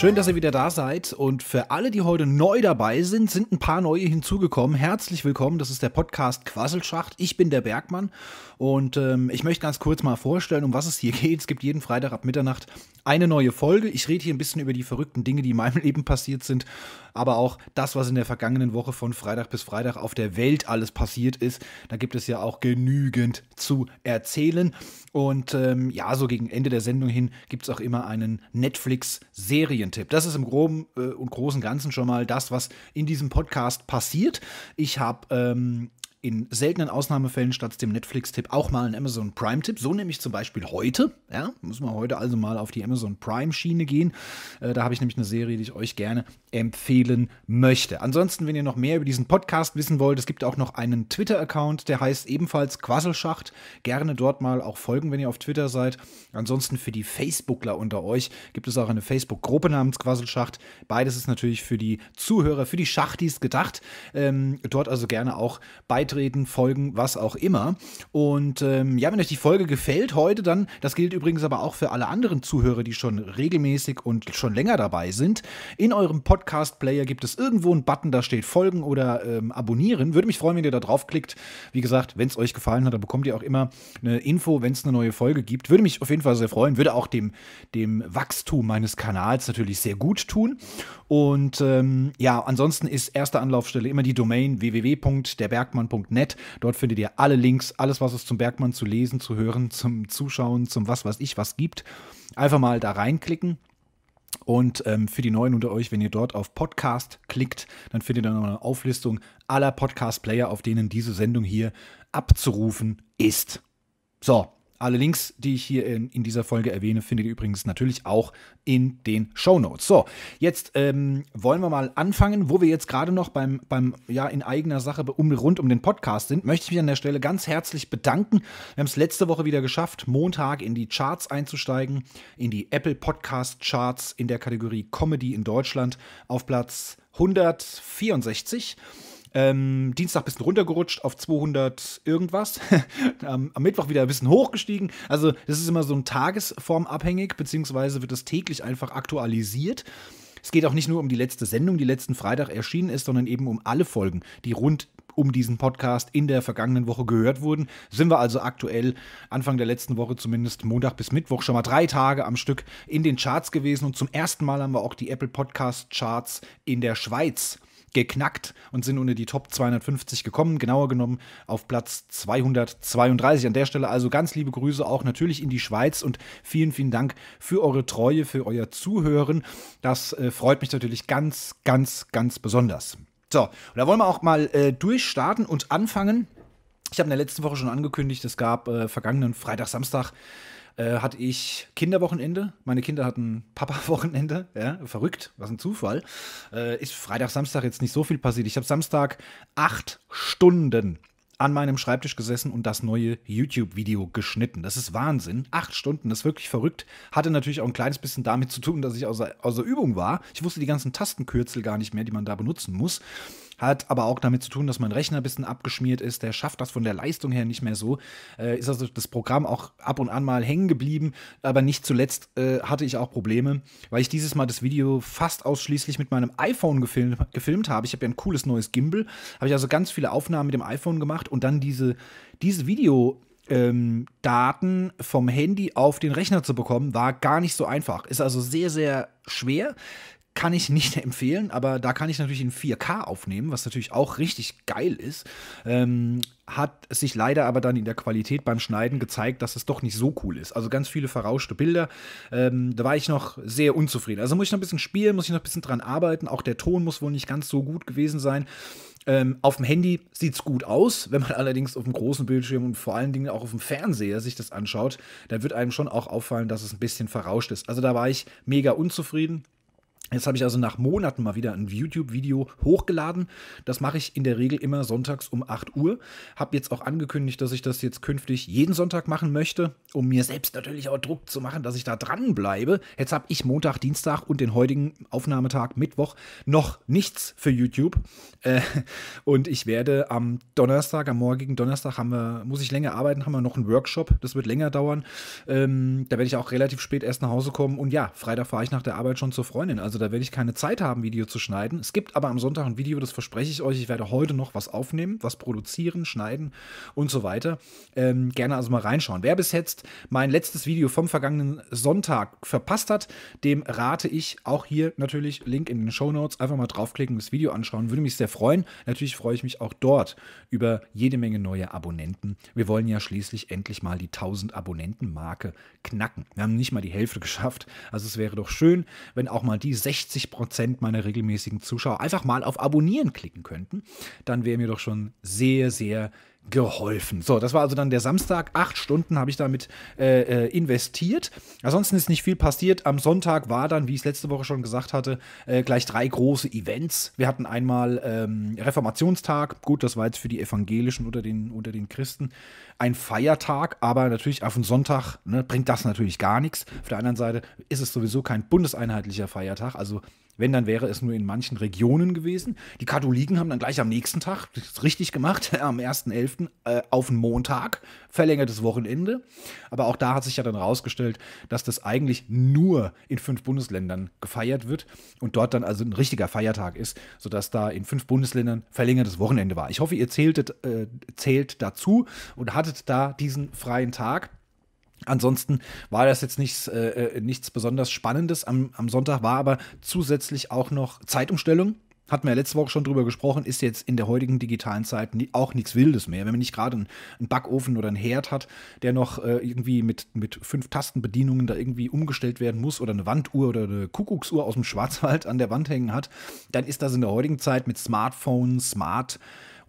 Schön, dass ihr wieder da seid und für alle, die heute neu dabei sind, sind ein paar neue hinzugekommen. Herzlich willkommen, das ist der Podcast Quasselschacht. Ich bin der Bergmann und ähm, ich möchte ganz kurz mal vorstellen, um was es hier geht. Es gibt jeden Freitag ab Mitternacht eine neue Folge. Ich rede hier ein bisschen über die verrückten Dinge, die in meinem Leben passiert sind, aber auch das, was in der vergangenen Woche von Freitag bis Freitag auf der Welt alles passiert ist. Da gibt es ja auch genügend zu erzählen. Und ähm, ja, so gegen Ende der Sendung hin gibt es auch immer einen Netflix-Serientipp. Das ist im groben äh, und großen Ganzen schon mal das, was in diesem Podcast passiert. Ich habe ähm, in seltenen Ausnahmefällen statt dem Netflix-Tipp auch mal einen Amazon Prime-Tipp. So nämlich zum Beispiel heute. Ja, müssen wir heute also mal auf die Amazon Prime-Schiene gehen. Äh, da habe ich nämlich eine Serie, die ich euch gerne empfehlen möchte. Ansonsten, wenn ihr noch mehr über diesen Podcast wissen wollt, es gibt auch noch einen Twitter-Account, der heißt ebenfalls Quasselschacht. Gerne dort mal auch folgen, wenn ihr auf Twitter seid. Ansonsten für die Facebookler unter euch gibt es auch eine Facebook-Gruppe namens Quasselschacht. Beides ist natürlich für die Zuhörer, für die Schachtis gedacht. Ähm, dort also gerne auch beitreten beitreten, folgen, was auch immer. Und ähm, ja, wenn euch die Folge gefällt heute, dann, das gilt übrigens aber auch für alle anderen Zuhörer, die schon regelmäßig und schon länger dabei sind. In eurem Podcast-Player gibt es irgendwo einen Button, da steht Folgen oder ähm, Abonnieren. Würde mich freuen, wenn ihr da draufklickt. Wie gesagt, wenn es euch gefallen hat, dann bekommt ihr auch immer eine Info, wenn es eine neue Folge gibt. Würde mich auf jeden Fall sehr freuen. Würde auch dem, dem Wachstum meines Kanals natürlich sehr gut tun. Und ähm, ja, ansonsten ist erste Anlaufstelle immer die Domain www.derbergmann.com bergmann.net. Dort findet ihr alle Links, alles, was es zum Bergmann zu lesen, zu hören, zum Zuschauen, zum was weiß ich was gibt. Einfach mal da reinklicken. Und ähm, für die Neuen unter euch, wenn ihr dort auf Podcast klickt, dann findet ihr noch eine Auflistung aller Podcast-Player, auf denen diese Sendung hier abzurufen ist. So, alle Links, die ich hier in, in, dieser Folge erwähne, findet ihr übrigens natürlich auch in den Show Notes. So, jetzt ähm, wollen wir mal anfangen, wo wir jetzt gerade noch beim, beim, ja, in eigener Sache um, rund um den Podcast sind. Möchte ich mich an der Stelle ganz herzlich bedanken. Wir haben es letzte Woche wieder geschafft, Montag in die Charts einzusteigen, in die Apple Podcast Charts in der Kategorie Comedy in Deutschland auf Platz 164. Ähm, Dienstag ein bisschen runtergerutscht auf 200 irgendwas. am, am, Mittwoch wieder ein bisschen hochgestiegen. Also, das ist immer so ein tagesformabhängig, beziehungsweise wird das täglich einfach aktualisiert. Es geht auch nicht nur um die letzte Sendung, die letzten Freitag erschienen ist, sondern eben um alle Folgen, die rund um diesen Podcast in der vergangenen Woche gehört wurden. Sind wir also aktuell, Anfang der letzten Woche zumindest, Montag bis Mittwoch, schon mal drei Tage am Stück in den Charts gewesen und zum ersten Mal haben wir auch die Apple Podcast Charts in der Schweiz geknackt und sind unter die Top 250 gekommen, genauer genommen auf Platz 232. An der Stelle also ganz liebe Grüße auch natürlich in die Schweiz und vielen, vielen Dank für eure Treue, für euer Zuhören. Das äh, freut mich natürlich ganz, ganz, ganz besonders. So, und da wollen wir auch mal äh, durchstarten und anfangen. Ich habe in der letzten Woche schon angekündigt, es gab äh, vergangenen Freitag, Samstag äh, hatte ich Kinderwochenende. Meine Kinder hatten Papa-Wochenende. Ja, verrückt, was ein Zufall. Äh, ist Freitag, Samstag jetzt nicht so viel passiert. Ich habe Samstag acht Stunden an meinem Schreibtisch gesessen und das neue YouTube-Video geschnitten. Das ist Wahnsinn. Acht Stunden, das ist wirklich verrückt. Hatte natürlich auch ein kleines bisschen damit zu tun, dass ich außer, außer Übung war. Ich wusste die ganzen Tastenkürzel gar nicht mehr, die man da benutzen muss. Hat aber auch damit zu tun, dass mein Rechner ein bisschen abgeschmiert ist. Der schafft das von der Leistung her nicht mehr so. Äh, ist also das Programm auch ab und an mal hängen geblieben. Aber nicht zuletzt äh, hatte ich auch Probleme, weil ich dieses Mal das Video fast ausschließlich mit meinem iPhone gefilmt, gefilmt habe. Ich habe ja ein cooles neues Gimbal. Habe ich also ganz viele Aufnahmen mit dem iPhone gemacht und dann diese, diese Video. Ähm, Daten vom Handy auf den Rechner zu bekommen, war gar nicht so einfach. Ist also sehr, sehr schwer kann ich nicht empfehlen, aber da kann ich natürlich in 4K aufnehmen, was natürlich auch richtig geil ist. Ähm, hat sich leider aber dann in der Qualität beim Schneiden gezeigt, dass es doch nicht so cool ist. Also ganz viele verrauschte Bilder. Ähm, da war ich noch sehr unzufrieden. Also muss ich noch ein bisschen spielen, muss ich noch ein bisschen dran arbeiten. Auch der Ton muss wohl nicht ganz so gut gewesen sein. Ähm, auf dem Handy sieht es gut aus, wenn man allerdings auf dem großen Bildschirm und vor allen Dingen auch auf dem Fernseher sich das anschaut, dann wird einem schon auch auffallen, dass es ein bisschen verrauscht ist. Also da war ich mega unzufrieden. Jetzt habe ich also nach Monaten mal wieder ein YouTube-Video hochgeladen. Das mache ich in der Regel immer sonntags um 8 Uhr. Habe jetzt auch angekündigt, dass ich das jetzt künftig jeden Sonntag machen möchte, um mir selbst natürlich auch Druck zu machen, dass ich da dranbleibe. Jetzt habe ich Montag, Dienstag und den heutigen Aufnahmetag Mittwoch noch nichts für YouTube. Äh, und ich werde am Donnerstag, am morgigen Donnerstag, haben wir, muss ich länger arbeiten, haben wir noch einen Workshop. Das wird länger dauern. Ähm, da werde ich auch relativ spät erst nach Hause kommen. Und ja, Freitag fahre ich nach der Arbeit schon zur Freundin. Also da werde ich keine Zeit haben, Video zu schneiden. Es gibt aber am Sonntag ein Video, das verspreche ich euch. Ich werde heute noch was aufnehmen, was produzieren, schneiden und so weiter. Ähm, gerne also mal reinschauen. Wer bis jetzt mein letztes Video vom vergangenen Sonntag verpasst hat, dem rate ich auch hier natürlich Link in den Show Notes. Einfach mal draufklicken, das Video anschauen. Würde mich sehr freuen. Natürlich freue ich mich auch dort über jede Menge neue Abonnenten. Wir wollen ja schließlich endlich mal die 1000 Abonnenten-Marke knacken. Wir haben nicht mal die Hälfte geschafft. Also es wäre doch schön, wenn auch mal die 6 60 Prozent meiner regelmäßigen Zuschauer einfach mal auf Abonnieren klicken könnten, dann wäre mir doch schon sehr, sehr geholfen. So, das war also dann der Samstag. Acht Stunden habe ich damit äh, äh, investiert. Ansonsten ist nicht viel passiert. Am Sonntag war dann, wie ich es letzte Woche schon gesagt hatte, äh, gleich drei große Events. Wir hatten einmal ähm, Reformationstag. Gut, das war jetzt für die Evangelischen unter den, unter den Christen ein Feiertag, aber natürlich auf den Sonntag ne, bringt das natürlich gar nichts. Auf der anderen Seite ist es sowieso kein bundeseinheitlicher Feiertag. Also wenn, dann wäre es nur in manchen Regionen gewesen. Die Katholiken haben dann gleich am nächsten Tag, das ist richtig gemacht, am 1.11. Äh, auf den Montag, verlängertes Wochenende. Aber auch da hat sich ja dann rausgestellt, dass das eigentlich nur in fünf Bundesländern gefeiert wird und dort dann also ein richtiger Feiertag ist, sodass da in fünf Bundesländern verlängertes Wochenende war. Ich hoffe, ihr zähltet, äh, zählt dazu und hattet da diesen freien Tag. Ansonsten war das jetzt nichts, äh, äh, nichts besonders Spannendes. Am, am Sonntag war aber zusätzlich auch noch Zeitumstellung. Hatten wir ja letzte Woche schon drüber gesprochen, ist jetzt in der heutigen digitalen Zeit auch nichts Wildes mehr. Wenn man nicht gerade einen Backofen oder einen Herd hat, der noch äh, irgendwie mit, mit fünf Tastenbedienungen da irgendwie umgestellt werden muss oder eine Wanduhr oder eine Kuckucksuhr aus dem Schwarzwald an der Wand hängen hat, dann ist das in der heutigen Zeit mit Smartphones, Smart, -Phones, Smart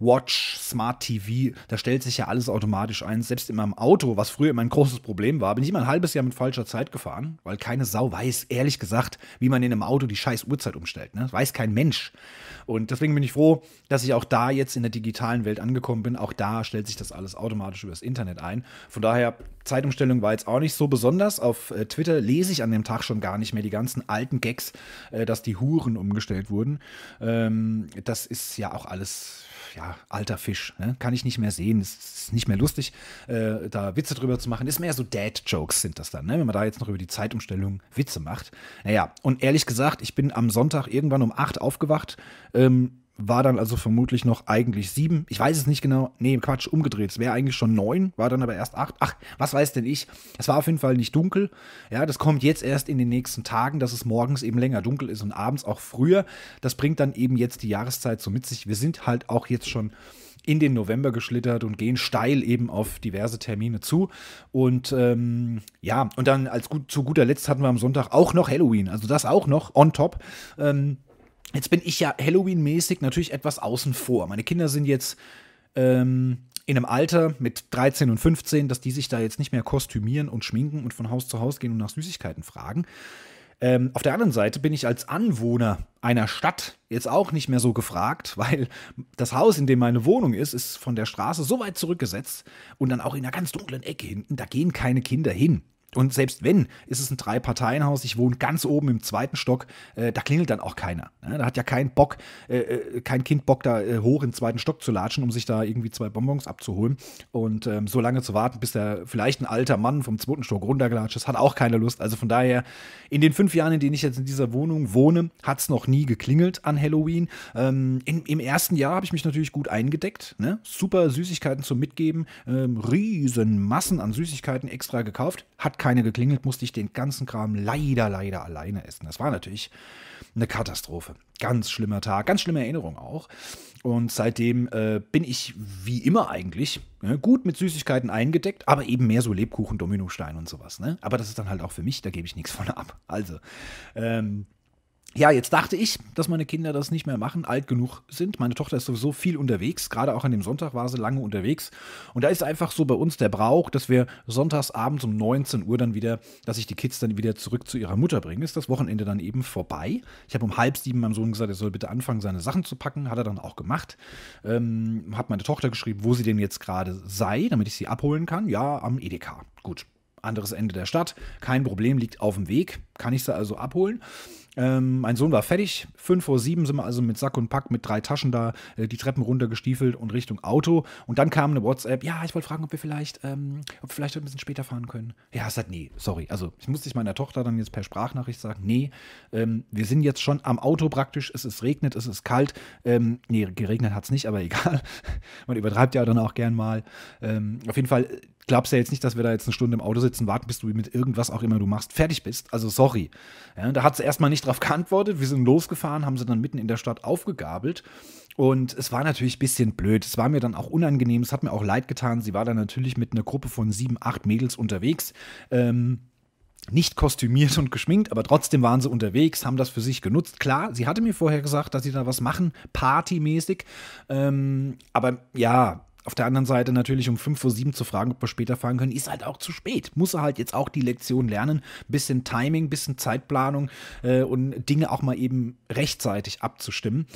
Watch, Smart TV, da stellt sich ja alles automatisch ein. Selbst in meinem Auto, was früher immer ein großes Problem war, bin ich immer ein halbes Jahr mit falscher Zeit gefahren, weil keine Sau weiß, ehrlich gesagt, wie man in einem Auto die scheiß Uhrzeit umstellt. Ne? Das weiß kein Mensch. Und deswegen bin ich froh, dass ich auch da jetzt in der digitalen Welt angekommen bin. Auch da stellt sich das alles automatisch übers Internet ein. Von daher, Zeitumstellung war jetzt auch nicht so besonders. Auf äh, Twitter lese ich an dem Tag schon gar nicht mehr die ganzen alten Gags, äh, dass die Huren umgestellt wurden. Ähm, das ist ja auch alles, ja, alter Fisch, ne? kann ich nicht mehr sehen, ist, nicht mehr lustig, äh, da Witze drüber zu machen. Ist mehr so Dad-Jokes sind das dann, ne? wenn man da jetzt noch über die Zeitumstellung Witze macht. Naja, und ehrlich gesagt, ich bin am Sonntag irgendwann um 8 aufgewacht, ähm, war dann also vermutlich noch eigentlich sieben. Ich weiß es nicht genau. Nee, Quatsch, umgedreht. Es wäre eigentlich schon neun, war dann aber erst acht. Ach, was weiß denn ich? Es war auf jeden Fall nicht dunkel. Ja, das kommt jetzt erst in den nächsten Tagen, dass es morgens eben länger dunkel ist und abends auch früher. Das bringt dann eben jetzt die Jahreszeit so mit sich. Wir sind halt auch jetzt schon in den November geschlittert und gehen steil eben auf diverse Termine zu. Und ähm, ja, und dann als gut, zu guter Letzt hatten wir am Sonntag auch noch Halloween. Also das auch noch on top. Ähm, Jetzt bin ich ja Halloween-mäßig natürlich etwas außen vor. Meine Kinder sind jetzt ähm, in einem Alter mit 13 und 15, dass die sich da jetzt nicht mehr kostümieren und schminken und von Haus zu Haus gehen und nach Süßigkeiten fragen. Ähm, auf der anderen Seite bin ich als Anwohner einer Stadt jetzt auch nicht mehr so gefragt, weil das Haus, in dem meine Wohnung ist, ist von der Straße so weit zurückgesetzt und dann auch in einer ganz dunklen Ecke hinten. Da gehen keine Kinder hin. Und selbst wenn, ist es ein Drei-Parteien-Haus, ich wohne ganz oben im zweiten Stock, äh, da klingelt dann auch keiner. Ne? Da hat ja kein Bock, äh, äh, kein Kind Bock, da äh, hoch in den zweiten Stock zu latschen, um sich da irgendwie zwei Bonbons abzuholen. Und ähm, so lange zu warten, bis der vielleicht ein alter Mann vom zweiten Stock runtergelatscht ist, hat auch keine Lust. Also von daher, in den fünf Jahren, in denen ich jetzt in dieser Wohnung wohne, hat es noch nie geklingelt an Halloween. Ähm, in, Im ersten Jahr habe ich mich natürlich gut eingedeckt. Ne? Super Süßigkeiten zum Mitgeben, ähm, riesen Massen an Süßigkeiten extra gekauft. Hat keine geklingelt, musste ich den ganzen Kram leider, leider alleine essen. Das war natürlich eine Katastrophe. Ganz schlimmer Tag, ganz schlimme Erinnerung auch. Und seitdem äh, bin ich wie immer eigentlich ne, gut mit Süßigkeiten eingedeckt, aber eben mehr so Lebkuchen, Dominostein und sowas. Ne? Aber das ist dann halt auch für mich, da gebe ich nichts von ab. Also, ähm, ja, jetzt dachte ich, dass meine Kinder das nicht mehr machen, alt genug sind. Meine Tochter ist sowieso viel unterwegs, gerade auch an dem Sonntag war sie lange unterwegs. Und da ist einfach so bei uns der Brauch, dass wir sonntags abends um 19 Uhr dann wieder, dass ich die Kids dann wieder zurück zu ihrer Mutter bringe. Ist das Wochenende dann eben vorbei. Ich habe um halb sieben meinem Sohn gesagt, er soll bitte anfangen, seine Sachen zu packen. Hat er dann auch gemacht. Ähm, habe meine Tochter geschrieben, wo sie denn jetzt gerade sei, damit ich sie abholen kann. Ja, am EDK. Gut, anderes Ende der Stadt. Kein Problem, liegt auf dem Weg, kann ich sie also abholen. Ähm, mein Sohn war fertig. Fünf vor sieben sind wir also mit Sack und Pack, mit drei Taschen da äh, die Treppen runtergestiefelt und Richtung Auto. Und dann kam eine WhatsApp. Ja, ich wollte fragen, ob wir vielleicht, ähm, ob wir vielleicht ein bisschen später fahren können. Ja, es hat nee, sorry. Also ich musste ich meiner Tochter dann jetzt per Sprachnachricht sagen, nee, ähm, wir sind jetzt schon am Auto praktisch. Es ist regnet, es ist kalt. Ähm, nee, geregnet hat es nicht, aber egal. Man übertreibt ja dann auch gern mal. Ähm, auf jeden Fall, äh, glaubst ja jetzt nicht, dass wir da jetzt eine Stunde im Auto sitzen, warten, bis du mit irgendwas auch immer du machst, fertig bist. Also sorry. Ja, da hat sie erstmal nicht drauf geantwortet. Wir sind losgefahren, haben sie dann mitten in der Stadt aufgegabelt. Und es war natürlich ein bisschen blöd. Es war mir dann auch unangenehm. Es hat mir auch leid getan. Sie war dann natürlich mit einer Gruppe von sieben, acht Mädels unterwegs. Ähm, nicht kostümiert und geschminkt, aber trotzdem waren sie unterwegs, haben das für sich genutzt. Klar, sie hatte mir vorher gesagt, dass sie da was machen, partymäßig. Ähm, aber ja, auf der anderen Seite natürlich um 5 vor 7 zu fragen, ob wir später fahren können, ist halt auch zu spät. Muss er halt jetzt auch die Lektion lernen, bisschen Timing, bisschen Zeitplanung äh, und Dinge auch mal eben rechtzeitig abzustimmen.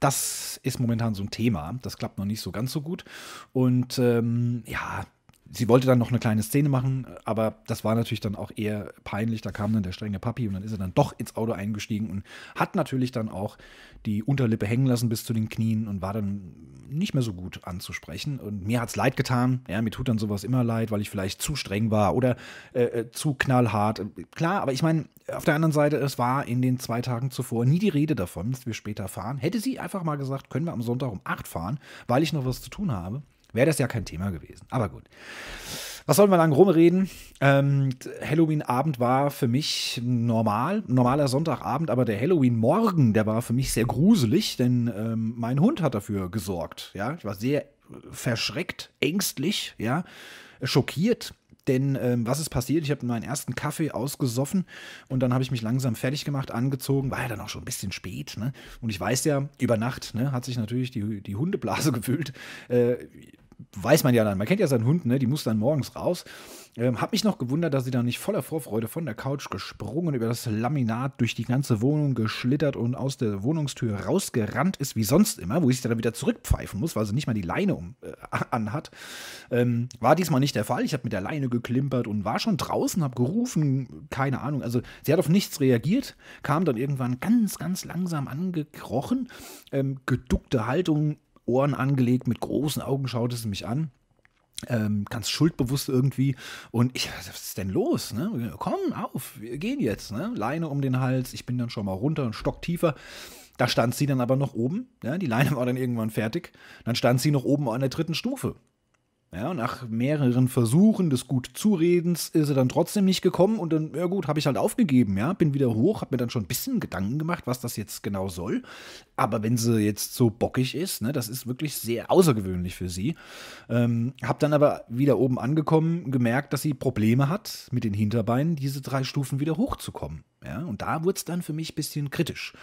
Das ist momentan so ein Thema. Das klappt noch nicht so ganz so gut. Und ähm, ja, sie wollte dann noch eine kleine Szene machen, aber das war natürlich dann auch eher peinlich. Da kam dann der strenge Papi und dann ist er dann doch ins Auto eingestiegen und hat natürlich dann auch die Unterlippe hängen lassen bis zu den Knien und war dann nicht mehr so gut anzusprechen. Und mir hat es leid getan. Ja, mir tut dann sowas immer leid, weil ich vielleicht zu streng war oder äh, äh, zu knallhart. Klar, aber ich meine, auf der anderen Seite, es war in den zwei Tagen zuvor nie die Rede davon, dass wir später fahren. Hätte sie einfach mal gesagt, können wir am Sonntag um acht fahren, weil ich noch was zu tun habe wäre das ja kein Thema gewesen. Aber gut. Was sollen wir lang rumreden? Ähm, Halloween-Abend war für mich normal, normaler Sonntagabend, aber der Halloween-Morgen, der war für mich sehr gruselig, denn ähm, mein Hund hat dafür gesorgt. Ja, ich war sehr verschreckt, ängstlich, ja, schockiert. Denn ähm, was ist passiert? Ich habe meinen ersten Kaffee ausgesoffen und dann habe ich mich langsam fertig gemacht, angezogen, war ja dann auch schon ein bisschen spät. Ne? Und ich weiß ja, über Nacht ne, hat sich natürlich die, die Hundeblase gefühlt. Äh, weiß man ja dann, man kennt ja seinen Hund, ne? die muss dann morgens raus. Ähm, hab mich noch gewundert, dass sie dann nicht voller Vorfreude von der Couch gesprungen, über das Laminat durch die ganze Wohnung geschlittert und aus der Wohnungstür rausgerannt ist, wie sonst immer, wo ich sie dann wieder zurückpfeifen muss, weil sie nicht mal die Leine um, äh, anhat. Ähm, war diesmal nicht der Fall. Ich habe mit der Leine geklimpert und war schon draußen, habe gerufen, keine Ahnung. Also sie hat auf nichts reagiert, kam dann irgendwann ganz, ganz langsam angekrochen, ähm, geduckte Haltung Ohren angelegt, mit großen Augen schaute sie mich an. Ähm, ganz schuldbewusst irgendwie. Und ich, was ist denn los? Ne? Komm auf, wir gehen jetzt. Ne? Leine um den Hals, ich bin dann schon mal runter, einen Stock tiefer. Da stand sie dann aber noch oben. Ja? Die Leine war dann irgendwann fertig. Dann stand sie noch oben an der dritten Stufe. Ja, nach mehreren Versuchen des Gutzuredens ist er dann trotzdem nicht gekommen und dann, ja gut, habe ich halt aufgegeben, ja, bin wieder hoch, habe mir dann schon ein bisschen Gedanken gemacht, was das jetzt genau soll. Aber wenn sie jetzt so bockig ist, ne, das ist wirklich sehr außergewöhnlich für sie. Ähm, habe dann aber wieder oben angekommen, gemerkt, dass sie Probleme hat, mit den Hinterbeinen diese drei Stufen wieder hochzukommen. Ja, und da wurde es dann für mich ein bisschen kritisch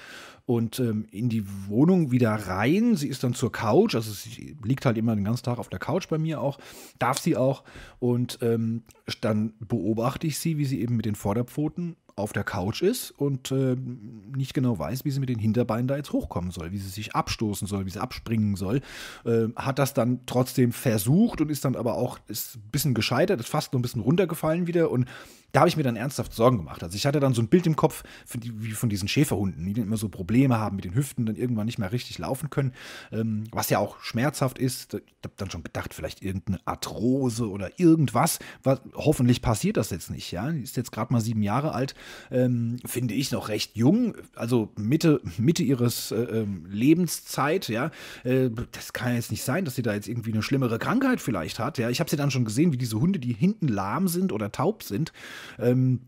und ähm, in die Wohnung wieder rein. Sie ist dann zur Couch, also sie liegt halt immer den ganzen Tag auf der Couch bei mir auch, darf sie auch. Und ähm, dann beobachte ich sie, wie sie eben mit den Vorderpfoten auf der Couch ist und äh, nicht genau weiß, wie sie mit den Hinterbeinen da jetzt hochkommen soll, wie sie sich abstoßen soll, wie sie abspringen soll, äh, hat das dann trotzdem versucht und ist dann aber auch ist ein bisschen gescheitert, ist fast nur ein bisschen runtergefallen wieder und da habe ich mir dann ernsthaft Sorgen gemacht. Also ich hatte dann so ein Bild im Kopf die, wie von diesen Schäferhunden, die dann immer so Probleme haben mit den Hüften, dann irgendwann nicht mehr richtig laufen können, ähm, was ja auch schmerzhaft ist. Ich habe dann schon gedacht, vielleicht irgendeine Arthrose oder irgendwas. Was, hoffentlich passiert das jetzt nicht. Ja, die ist jetzt gerade mal sieben Jahre alt, ähm, finde ich noch recht jung, also Mitte, Mitte ihres äh, ähm, Lebenszeit. Ja, äh, das kann jetzt nicht sein, dass sie da jetzt irgendwie eine schlimmere Krankheit vielleicht hat. Ja, ich habe sie dann schon gesehen, wie diese Hunde, die hinten lahm sind oder taub sind, Ähm,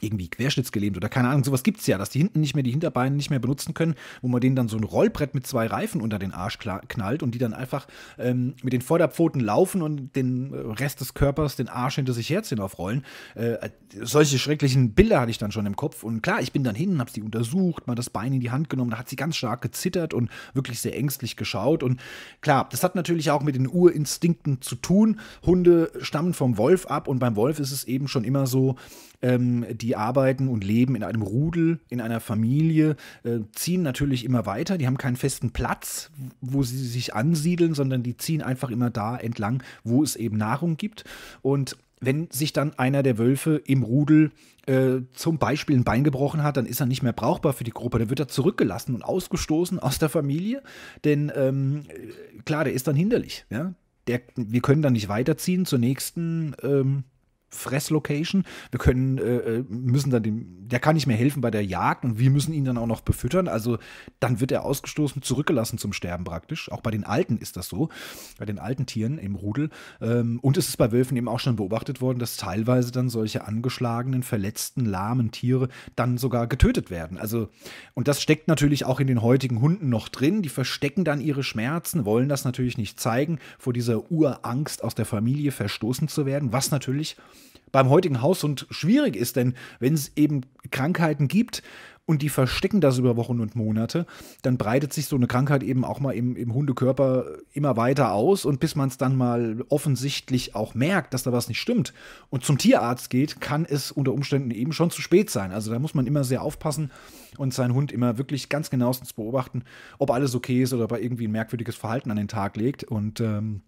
irgendwie querschnittsgelähmt oder keine Ahnung, sowas gibt es ja, dass die hinten nicht mehr die Hinterbeine nicht mehr benutzen können, wo man denen dann so ein Rollbrett mit zwei Reifen unter den Arsch knallt und die dann einfach ähm, mit den Vorderpfoten laufen und den äh, Rest des Körpers den Arsch hinter sich herziehen aufrollen. Äh, solche schrecklichen Bilder hatte ich dann schon im Kopf und klar, ich bin dann hin, habe sie untersucht, mal das Bein in die Hand genommen, da hat sie ganz stark gezittert und wirklich sehr ängstlich geschaut und klar, das hat natürlich auch mit den Urinstinkten zu tun. Hunde stammen vom Wolf ab und beim Wolf ist es eben schon immer so, ähm, die arbeiten und leben in einem Rudel, in einer Familie, äh, ziehen natürlich immer weiter. Die haben keinen festen Platz, wo sie sich ansiedeln, sondern die ziehen einfach immer da entlang, wo es eben Nahrung gibt. Und wenn sich dann einer der Wölfe im Rudel äh, zum Beispiel ein Bein gebrochen hat, dann ist er nicht mehr brauchbar für die Gruppe. Dann wird er zurückgelassen und ausgestoßen aus der Familie. Denn ähm, klar, der ist dann hinderlich. Ja? Der, wir können dann nicht weiterziehen zur nächsten ähm, Fresslocation. Wir können, äh, äh, müssen dann dem, der kann nicht mehr helfen bei der Jagd und wir müssen ihn dann auch noch befüttern. Also dann wird er ausgestoßen, zurückgelassen zum Sterben praktisch. Auch bei den Alten ist das so, bei den alten Tieren im Rudel. Ähm, und es ist bei Wölfen eben auch schon beobachtet worden, dass teilweise dann solche angeschlagenen, verletzten, lahmen Tiere dann sogar getötet werden. Also, und das steckt natürlich auch in den heutigen Hunden noch drin. Die verstecken dann ihre Schmerzen, wollen das natürlich nicht zeigen, vor dieser Urangst aus der Familie verstoßen zu werden, was natürlich beim heutigen Haushund schwierig ist, denn wenn es eben Krankheiten gibt und die verstecken das über Wochen und Monate, dann breitet sich so eine Krankheit eben auch mal im, im Hundekörper immer weiter aus und bis man es dann mal offensichtlich auch merkt, dass da was nicht stimmt und zum Tierarzt geht, kann es unter Umständen eben schon zu spät sein. Also da muss man immer sehr aufpassen und seinen Hund immer wirklich ganz genauestens beobachten, ob alles okay ist oder ob er irgendwie ein merkwürdiges Verhalten an den Tag legt und ähm,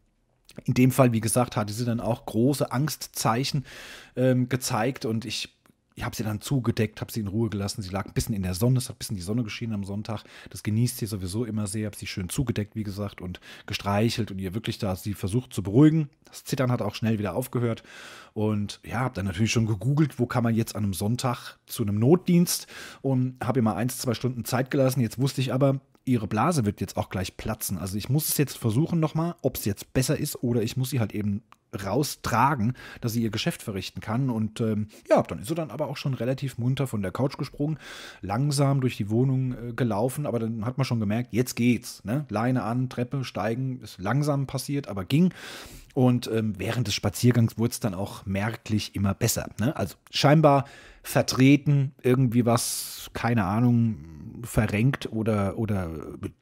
in dem Fall, wie gesagt, hatte sie dann auch große Angstzeichen ähm, gezeigt und ich ich habe sie dann zugedeckt, habe sie in Ruhe gelassen. Sie lag ein bisschen in der Sonne, es hat ein bisschen die Sonne geschienen am Sonntag. Das genießt sie sowieso immer sehr. Habe sie schön zugedeckt, wie gesagt, und gestreichelt und ihr wirklich da sie versucht zu beruhigen. Das Zittern hat auch schnell wieder aufgehört. Und ja, habe dann natürlich schon gegoogelt, wo kann man jetzt an einem Sonntag zu einem Notdienst und habe ihr mal eins, zwei Stunden Zeit gelassen. Jetzt wusste ich aber, ihre Blase wird jetzt auch gleich platzen. Also ich muss es jetzt versuchen nochmal, ob es jetzt besser ist oder ich muss sie halt eben raustragen, dass sie ihr Geschäft verrichten kann. Und ähm, ja, dann ist sie dann aber auch schon relativ munter von der Couch gesprungen, langsam durch die Wohnung äh, gelaufen, aber dann hat man schon gemerkt, jetzt geht's. Ne? Leine an, Treppe, steigen, ist langsam passiert, aber ging. Und ähm, während des Spaziergangs wurde es dann auch merklich immer besser. Ne? Also scheinbar vertreten, irgendwie was, keine Ahnung, verrenkt oder, oder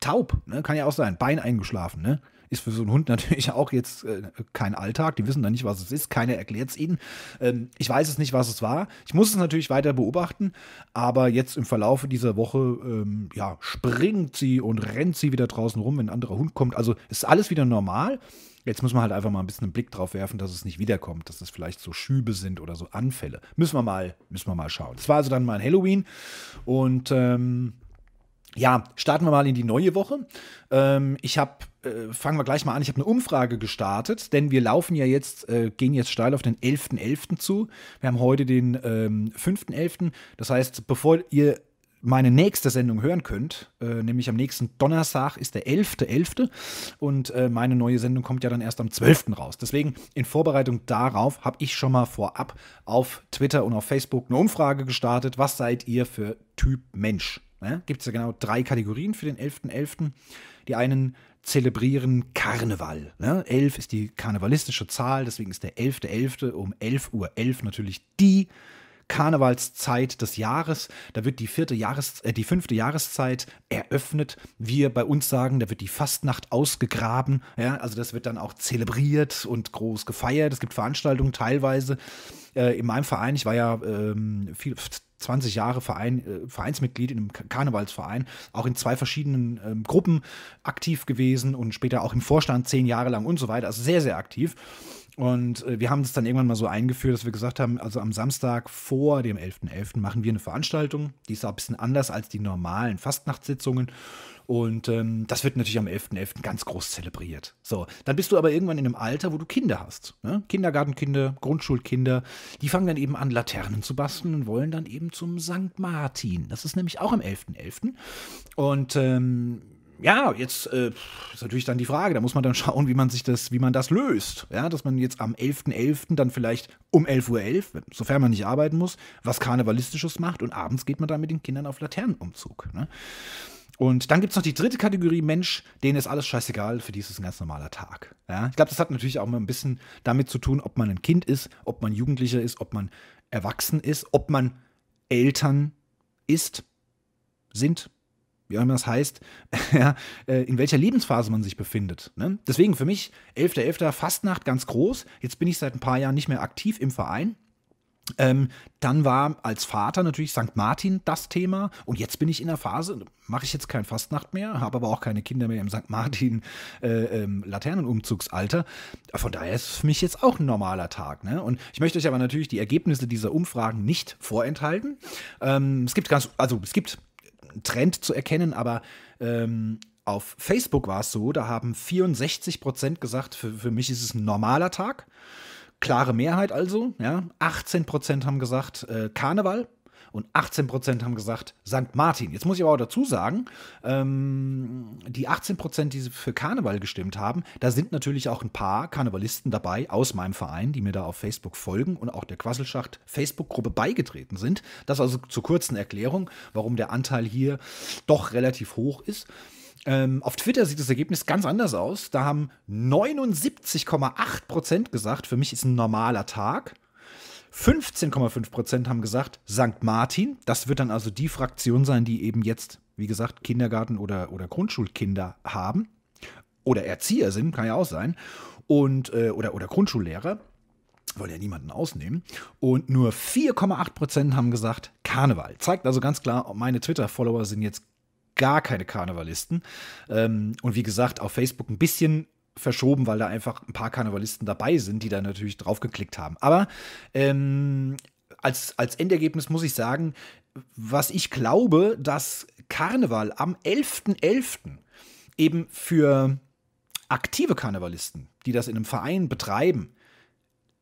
taub. Ne? Kann ja auch sein, Bein eingeschlafen. Ne? Ist für so einen Hund natürlich auch jetzt äh, kein Alltag. Die wissen dann nicht, was es ist. Keiner erklärt es ihnen. Ähm, ich weiß es nicht, was es war. Ich muss es natürlich weiter beobachten. Aber jetzt im Verlaufe dieser Woche, ähm, ja, springt sie und rennt sie wieder draußen rum, wenn ein anderer Hund kommt. Also ist alles wieder normal. Jetzt muss man halt einfach mal ein bisschen einen Blick drauf werfen, dass es nicht wiederkommt, dass es vielleicht so Schübe sind oder so Anfälle. Müssen wir mal, müssen wir mal schauen. Das war also dann mal ein Halloween und ähm, ja, starten wir mal in die neue Woche. Ähm, ich habe, äh, fangen wir gleich mal an, ich habe eine Umfrage gestartet, denn wir laufen ja jetzt, äh, gehen jetzt steil auf den 11.11. .11. zu. Wir haben heute den ähm, 5.11. Das heißt, bevor ihr meine nächste Sendung hören könnt, äh, nämlich am nächsten Donnerstag ist der 11.11. .11. und äh, meine neue Sendung kommt ja dann erst am 12. raus. Deswegen in Vorbereitung darauf habe ich schon mal vorab auf Twitter und auf Facebook eine Umfrage gestartet. Was seid ihr für Typ Mensch? Ne? Gibt es ja genau drei Kategorien für den 11.11. .11. Die einen zelebrieren Karneval. Ne? 11 ist die karnevalistische Zahl, deswegen ist der 11.11. .11. um 11.11 Uhr natürlich die Karnevalszeit des Jahres. Da wird die, vierte Jahres, äh, die fünfte Jahreszeit eröffnet. Wir bei uns sagen, da wird die Fastnacht ausgegraben. Ja? Also das wird dann auch zelebriert und groß gefeiert. Es gibt Veranstaltungen teilweise. Äh, in meinem Verein, ich war ja ähm, viel, 20 Jahre Verein, äh, Vereinsmitglied in einem Karnevalsverein, auch in zwei verschiedenen ähm, Gruppen aktiv gewesen und später auch im Vorstand zehn Jahre lang und so weiter. Also sehr, sehr aktiv. Und äh, wir haben das dann irgendwann mal so eingeführt, dass wir gesagt haben, also am Samstag vor dem 11.11. .11. machen wir eine Veranstaltung. Die ist auch ein bisschen anders als die normalen Fastnachtssitzungen. Und ähm, das wird natürlich am 11.11. .11. ganz groß zelebriert. So, dann bist du aber irgendwann in einem Alter, wo du Kinder hast. Ne? Kindergartenkinder, Grundschulkinder, die fangen dann eben an, Laternen zu basteln und wollen dann eben zum St. Martin. Das ist nämlich auch am 11.11. .11. Und ähm, ja, jetzt äh, ist natürlich dann die Frage, da muss man dann schauen, wie man sich das, wie man das löst. Ja, dass man jetzt am 11.11. .11. dann vielleicht um 11.11 Uhr, .11., sofern man nicht arbeiten muss, was Karnevalistisches macht und abends geht man dann mit den Kindern auf Laternenumzug. Ne? Und dann gibt es noch die dritte Kategorie Mensch, denen ist alles scheißegal, für die ist es ein ganz normaler Tag. Ja? Ich glaube, das hat natürlich auch mal ein bisschen damit zu tun, ob man ein Kind ist, ob man Jugendlicher ist, ob man erwachsen ist, ob man Eltern ist, sind, wie auch immer das heißt, äh, in welcher Lebensphase man sich befindet. Ne? Deswegen für mich 11.11. .11. Fastnacht ganz groß. Jetzt bin ich seit ein paar Jahren nicht mehr aktiv im Verein. Ähm, dann war als Vater natürlich St. Martin das Thema. Und jetzt bin ich in der Phase, mache ich jetzt kein Fastnacht mehr, habe aber auch keine Kinder mehr im St. Martin äh, ähm, Laternenumzugsalter. Von daher ist es für mich jetzt auch ein normaler Tag. Ne? Und ich möchte euch aber natürlich die Ergebnisse dieser Umfragen nicht vorenthalten. Ähm, es gibt ganz, also es gibt einen Trend zu erkennen, aber ähm, auf Facebook war es so, da haben 64 Prozent gesagt, für, für mich ist es ein normaler Tag. Klare Mehrheit also, ja. 18 haben gesagt äh, Karneval und 18 haben gesagt St. Martin. Jetzt muss ich aber auch dazu sagen, ähm, die 18 die für Karneval gestimmt haben, da sind natürlich auch ein paar Karnevalisten dabei aus meinem Verein, die mir da auf Facebook folgen und auch der Quasselschacht Facebook-Gruppe beigetreten sind. Das also zur kurzen Erklärung, warum der Anteil hier doch relativ hoch ist. Ähm, auf Twitter sieht das Ergebnis ganz anders aus. Da haben 79,8% gesagt, für mich ist ein normaler Tag. 15,5% haben gesagt, St. Martin. Das wird dann also die Fraktion sein, die eben jetzt, wie gesagt, Kindergarten- oder, oder Grundschulkinder haben. Oder Erzieher sind, kann ja auch sein. Und, äh, oder, oder Grundschullehrer. Wollen ja niemanden ausnehmen. Und nur 4,8% haben gesagt, Karneval. Zeigt also ganz klar, meine Twitter-Follower sind jetzt gar keine Karnevalisten. Ähm, und wie gesagt, auf Facebook ein bisschen verschoben, weil da einfach ein paar Karnevalisten dabei sind, die da natürlich drauf geklickt haben. Aber ähm, als, als Endergebnis muss ich sagen, was ich glaube, dass Karneval am 11.11. .11. eben für aktive Karnevalisten, die das in einem Verein betreiben,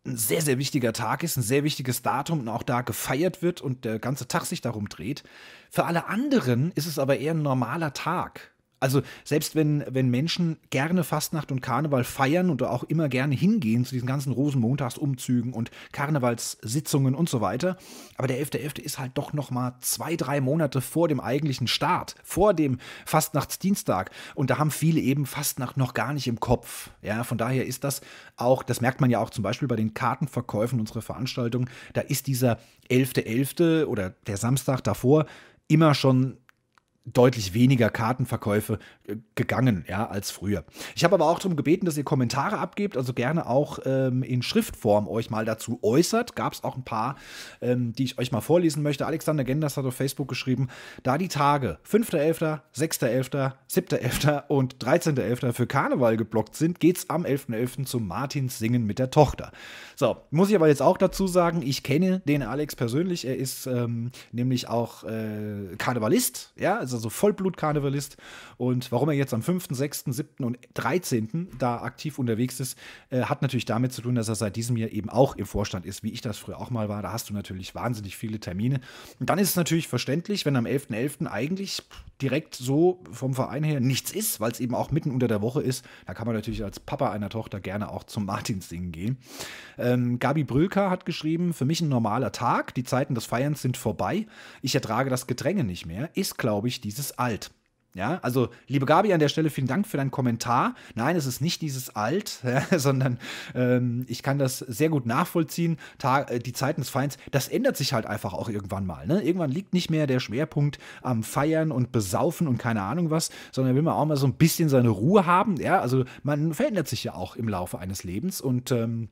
ein sehr, sehr wichtiger Tag ist, ein sehr wichtiges Datum und auch da gefeiert wird und der ganze Tag sich darum dreht. Für alle anderen ist es aber eher ein normaler Tag. Also selbst wenn, wenn Menschen gerne Fastnacht und Karneval feiern und auch immer gerne hingehen zu diesen ganzen Rosenmontagsumzügen und Karnevalssitzungen und so weiter, aber der 11.11. .11. ist halt doch noch mal zwei, drei Monate vor dem eigentlichen Start, vor dem Fastnachtsdienstag und da haben viele eben Fastnacht noch gar nicht im Kopf. Ja, von daher ist das auch, das merkt man ja auch zum Beispiel bei den Kartenverkäufen unserer Veranstaltung, da ist dieser 11.11. .11. oder der Samstag davor immer schon deutlich weniger Kartenverkäufe äh, gegangen, ja, als früher. Ich habe aber auch darum gebeten, dass ihr Kommentare abgebt, also gerne auch ähm, in Schriftform euch mal dazu äußert. Gab es auch ein paar, ähm, die ich euch mal vorlesen möchte. Alexander Genders hat auf Facebook geschrieben, da die Tage 5.11., 6.11., 7.11. und 13.11. für Karneval geblockt sind, geht es am 11.11. .11. zum Martins Singen mit der Tochter. So, muss ich aber jetzt auch dazu sagen, ich kenne den Alex persönlich. Er ist ähm, nämlich auch äh, Karnevalist, ja, also also Vollblut-Karnevalist. Und warum er jetzt am 5., 6., 7. und 13. da aktiv unterwegs ist, äh, hat natürlich damit zu tun, dass er seit diesem Jahr eben auch im Vorstand ist, wie ich das früher auch mal war. Da hast du natürlich wahnsinnig viele Termine. Und dann ist es natürlich verständlich, wenn am 11.11. .11. eigentlich direkt so vom Verein her nichts ist, weil es eben auch mitten unter der Woche ist. Da kann man natürlich als Papa einer Tochter gerne auch zum Martinssingen gehen. Ähm, Gabi Brülker hat geschrieben, für mich ein normaler Tag, die Zeiten des Feierns sind vorbei, ich ertrage das Gedränge nicht mehr, ist, glaube ich, dieses Alt. Ja, also liebe Gabi, an der Stelle vielen Dank für deinen Kommentar. Nein, es ist nicht dieses Alt, ja, sondern ähm, ich kann das sehr gut nachvollziehen. Tag, äh, die Zeiten des Feinds, das ändert sich halt einfach auch irgendwann mal. Ne? Irgendwann liegt nicht mehr der Schwerpunkt am Feiern und Besaufen und keine Ahnung was, sondern will man auch mal so ein bisschen seine Ruhe haben. Ja, also man verändert sich ja auch im Laufe eines Lebens und ähm,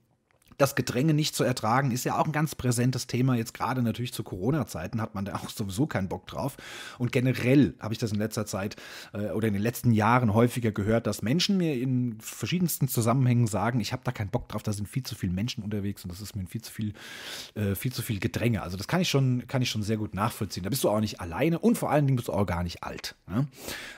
das Gedränge nicht zu ertragen, ist ja auch ein ganz präsentes Thema. Jetzt gerade natürlich zu Corona-Zeiten hat man da auch sowieso keinen Bock drauf. Und generell habe ich das in letzter Zeit äh, oder in den letzten Jahren häufiger gehört, dass Menschen mir in verschiedensten Zusammenhängen sagen, ich habe da keinen Bock drauf, da sind viel zu viele Menschen unterwegs und das ist mir viel zu viel, äh, viel zu viel Gedränge. Also das kann ich schon, kann ich schon sehr gut nachvollziehen. Da bist du auch nicht alleine und vor allen Dingen bist du auch gar nicht alt. Ne?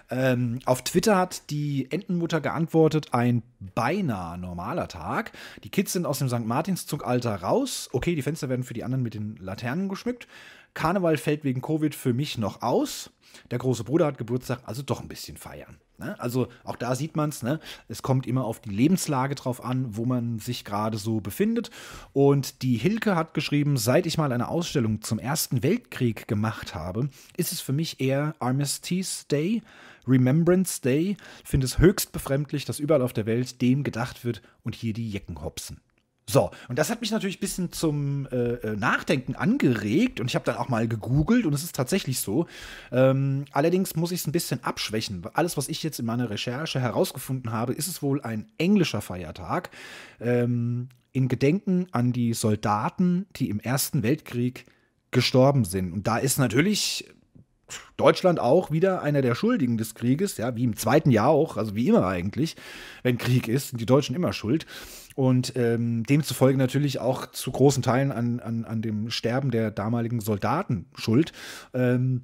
Ähm, auf Twitter hat die Entenmutter geantwortet, ein beinahe normaler Tag. Die Kids sind aus dem St. St. Martinszugalter raus. Okay, die Fenster werden für die anderen mit den Laternen geschmückt. Karneval fällt wegen Covid für mich noch aus. Der große Bruder hat Geburtstag, also doch ein bisschen feiern. Ne? Also auch da sieht man es, ne? es kommt immer auf die Lebenslage drauf an, wo man sich gerade so befindet. Und die Hilke hat geschrieben, seit ich mal eine Ausstellung zum Ersten Weltkrieg gemacht habe, ist es für mich eher Armistice Day, Remembrance Day. Finde es höchst befremdlich, dass überall auf der Welt dem gedacht wird und hier die Jecken hopsen. So, und das hat mich natürlich ein bisschen zum äh, äh, Nachdenken angeregt und ich habe dann auch mal gegoogelt und es ist tatsächlich so. Ähm, allerdings muss ich es ein bisschen abschwächen. Alles, was ich jetzt in meiner Recherche herausgefunden habe, ist es wohl ein englischer Feiertag ähm, in Gedenken an die Soldaten, die im Ersten Weltkrieg gestorben sind. Und da ist natürlich Deutschland auch wieder einer der Schuldigen des Krieges, ja, wie im zweiten Jahr auch, also wie immer eigentlich, wenn Krieg ist, sind die Deutschen immer schuld und ähm, demzufolge natürlich auch zu großen Teilen an, an, an dem Sterben der damaligen Soldaten schuld. Ähm,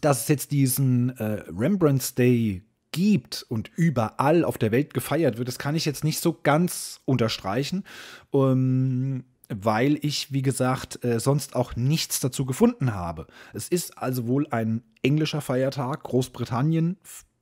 dass es jetzt diesen äh, Rembrandt's Day gibt und überall auf der Welt gefeiert wird, das kann ich jetzt nicht so ganz unterstreichen, ähm, weil ich, wie gesagt, äh, sonst auch nichts dazu gefunden habe. Es ist also wohl ein englischer Feiertag, Großbritannien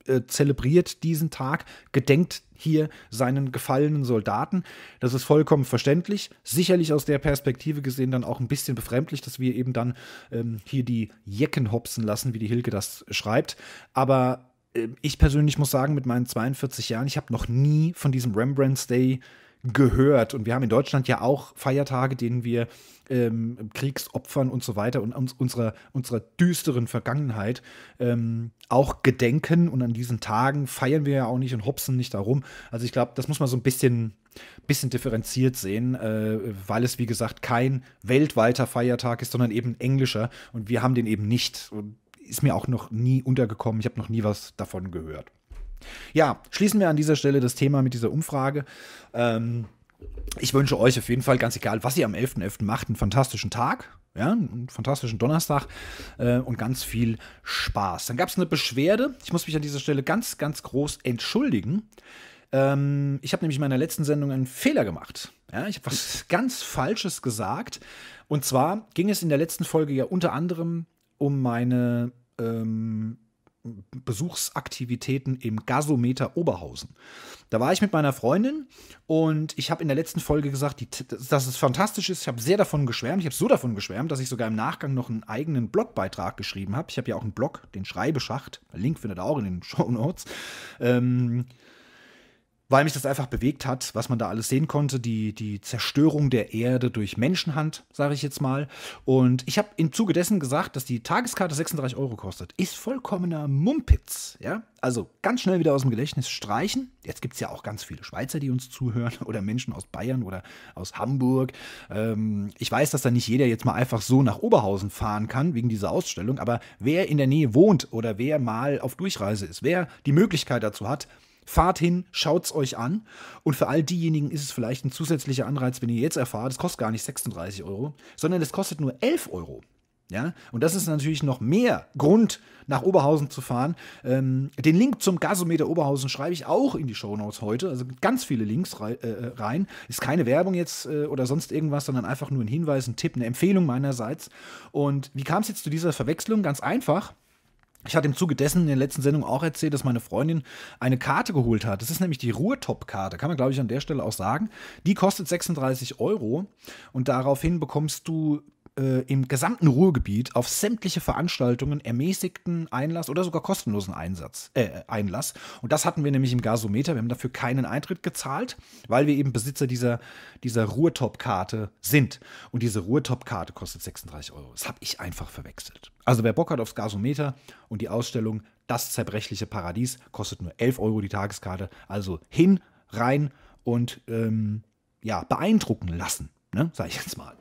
äh, zelebriert diesen Tag, gedenkt hier seinen gefallenen Soldaten. Das ist vollkommen verständlich. Sicherlich aus der Perspektive gesehen dann auch ein bisschen befremdlich, dass wir eben dann ähm, hier die Jecken hopsen lassen, wie die Hilke das schreibt. Aber äh, ich persönlich muss sagen, mit meinen 42 Jahren, ich habe noch nie von diesem Rembrandt's Day äh, gehört. Und wir haben in Deutschland ja auch Feiertage, denen wir ähm, Kriegsopfern und so weiter und uns, unserer, unserer düsteren Vergangenheit ähm, auch gedenken. Und an diesen Tagen feiern wir ja auch nicht und hopsen nicht darum. Also ich glaube, das muss man so ein bisschen, bisschen differenziert sehen, äh, weil es, wie gesagt, kein weltweiter Feiertag ist, sondern eben englischer. Und wir haben den eben nicht. Und ist mir auch noch nie untergekommen. Ich habe noch nie was davon gehört. Ja, schließen wir an dieser Stelle das Thema mit dieser Umfrage. Ähm, ich wünsche euch auf jeden Fall, ganz egal, was ihr am 11.11. .11. macht, einen fantastischen Tag. Ja, einen fantastischen Donnerstag äh, und ganz viel Spaß. Dann gab es eine Beschwerde. Ich muss mich an dieser Stelle ganz, ganz groß entschuldigen. Ähm, ich habe nämlich in meiner letzten Sendung einen Fehler gemacht. Ja, ich habe was ganz Falsches gesagt. Und zwar ging es in der letzten Folge ja unter anderem um meine ähm, Besuchsaktivitäten im Gasometer Oberhausen. Da war ich mit meiner Freundin und ich habe in der letzten Folge gesagt, die, dass es fantastisch ist. Ich habe sehr davon geschwärmt. Ich habe so davon geschwärmt, dass ich sogar im Nachgang noch einen eigenen Blogbeitrag geschrieben habe. Ich habe ja auch einen Blog, den Schreibeschacht. Link findet ihr auch in den Show Notes. Ähm, weil mich das einfach bewegt hat, was man da alles sehen konnte, die, die Zerstörung der Erde durch Menschenhand, sage ich jetzt mal. Und ich habe im Zuge dessen gesagt, dass die Tageskarte 36 Euro kostet. Ist vollkommener Mumpitz, ja? Also ganz schnell wieder aus dem Gedächtnis streichen. Jetzt gibt es ja auch ganz viele Schweizer, die uns zuhören oder Menschen aus Bayern oder aus Hamburg. Ähm, ich weiß, dass da nicht jeder jetzt mal einfach so nach Oberhausen fahren kann wegen dieser Ausstellung, aber wer in der Nähe wohnt oder wer mal auf Durchreise ist, wer die Möglichkeit dazu hat, Fahrt hin, schaut es euch an. Und für all diejenigen ist es vielleicht ein zusätzlicher Anreiz, wenn ihr jetzt erfahrt, es kostet gar nicht 36 Euro, sondern es kostet nur 11 Euro. Ja, und das ist natürlich noch mehr Grund, nach Oberhausen zu fahren. Ähm, den Link zum Gasometer Oberhausen schreibe ich auch in die Shownotes heute. Also ganz viele Links rei äh, äh, rein. Ist keine Werbung jetzt äh, oder sonst irgendwas, sondern einfach nur ein Hinweis, ein Tipp, eine Empfehlung meinerseits. Und wie kam es jetzt zu dieser Verwechslung? Ganz einfach. Ich hatte im Zuge dessen in der letzten Sendung auch erzählt, dass meine Freundin eine Karte geholt hat. Das ist nämlich die Ruhrtop-Karte, kann man glaube ich an der Stelle auch sagen. Die kostet 36 Euro und daraufhin bekommst du äh, im gesamten Ruhrgebiet auf sämtliche Veranstaltungen ermäßigten Einlass oder sogar kostenlosen Einsatz, äh, Einlass. Und das hatten wir nämlich im Gasometer. Wir haben dafür keinen Eintritt gezahlt, weil wir eben Besitzer dieser, dieser Ruhrtop-Karte sind. Und diese Ruhrtop-Karte kostet 36 Euro. Das habe ich einfach verwechselt. Also wer Bock hat aufs Gasometer und die Ausstellung Das zerbrechliche Paradies kostet nur 11 Euro die Tageskarte. Also hin, rein und ähm, ja, beeindrucken lassen ne, sage ich jetzt mal.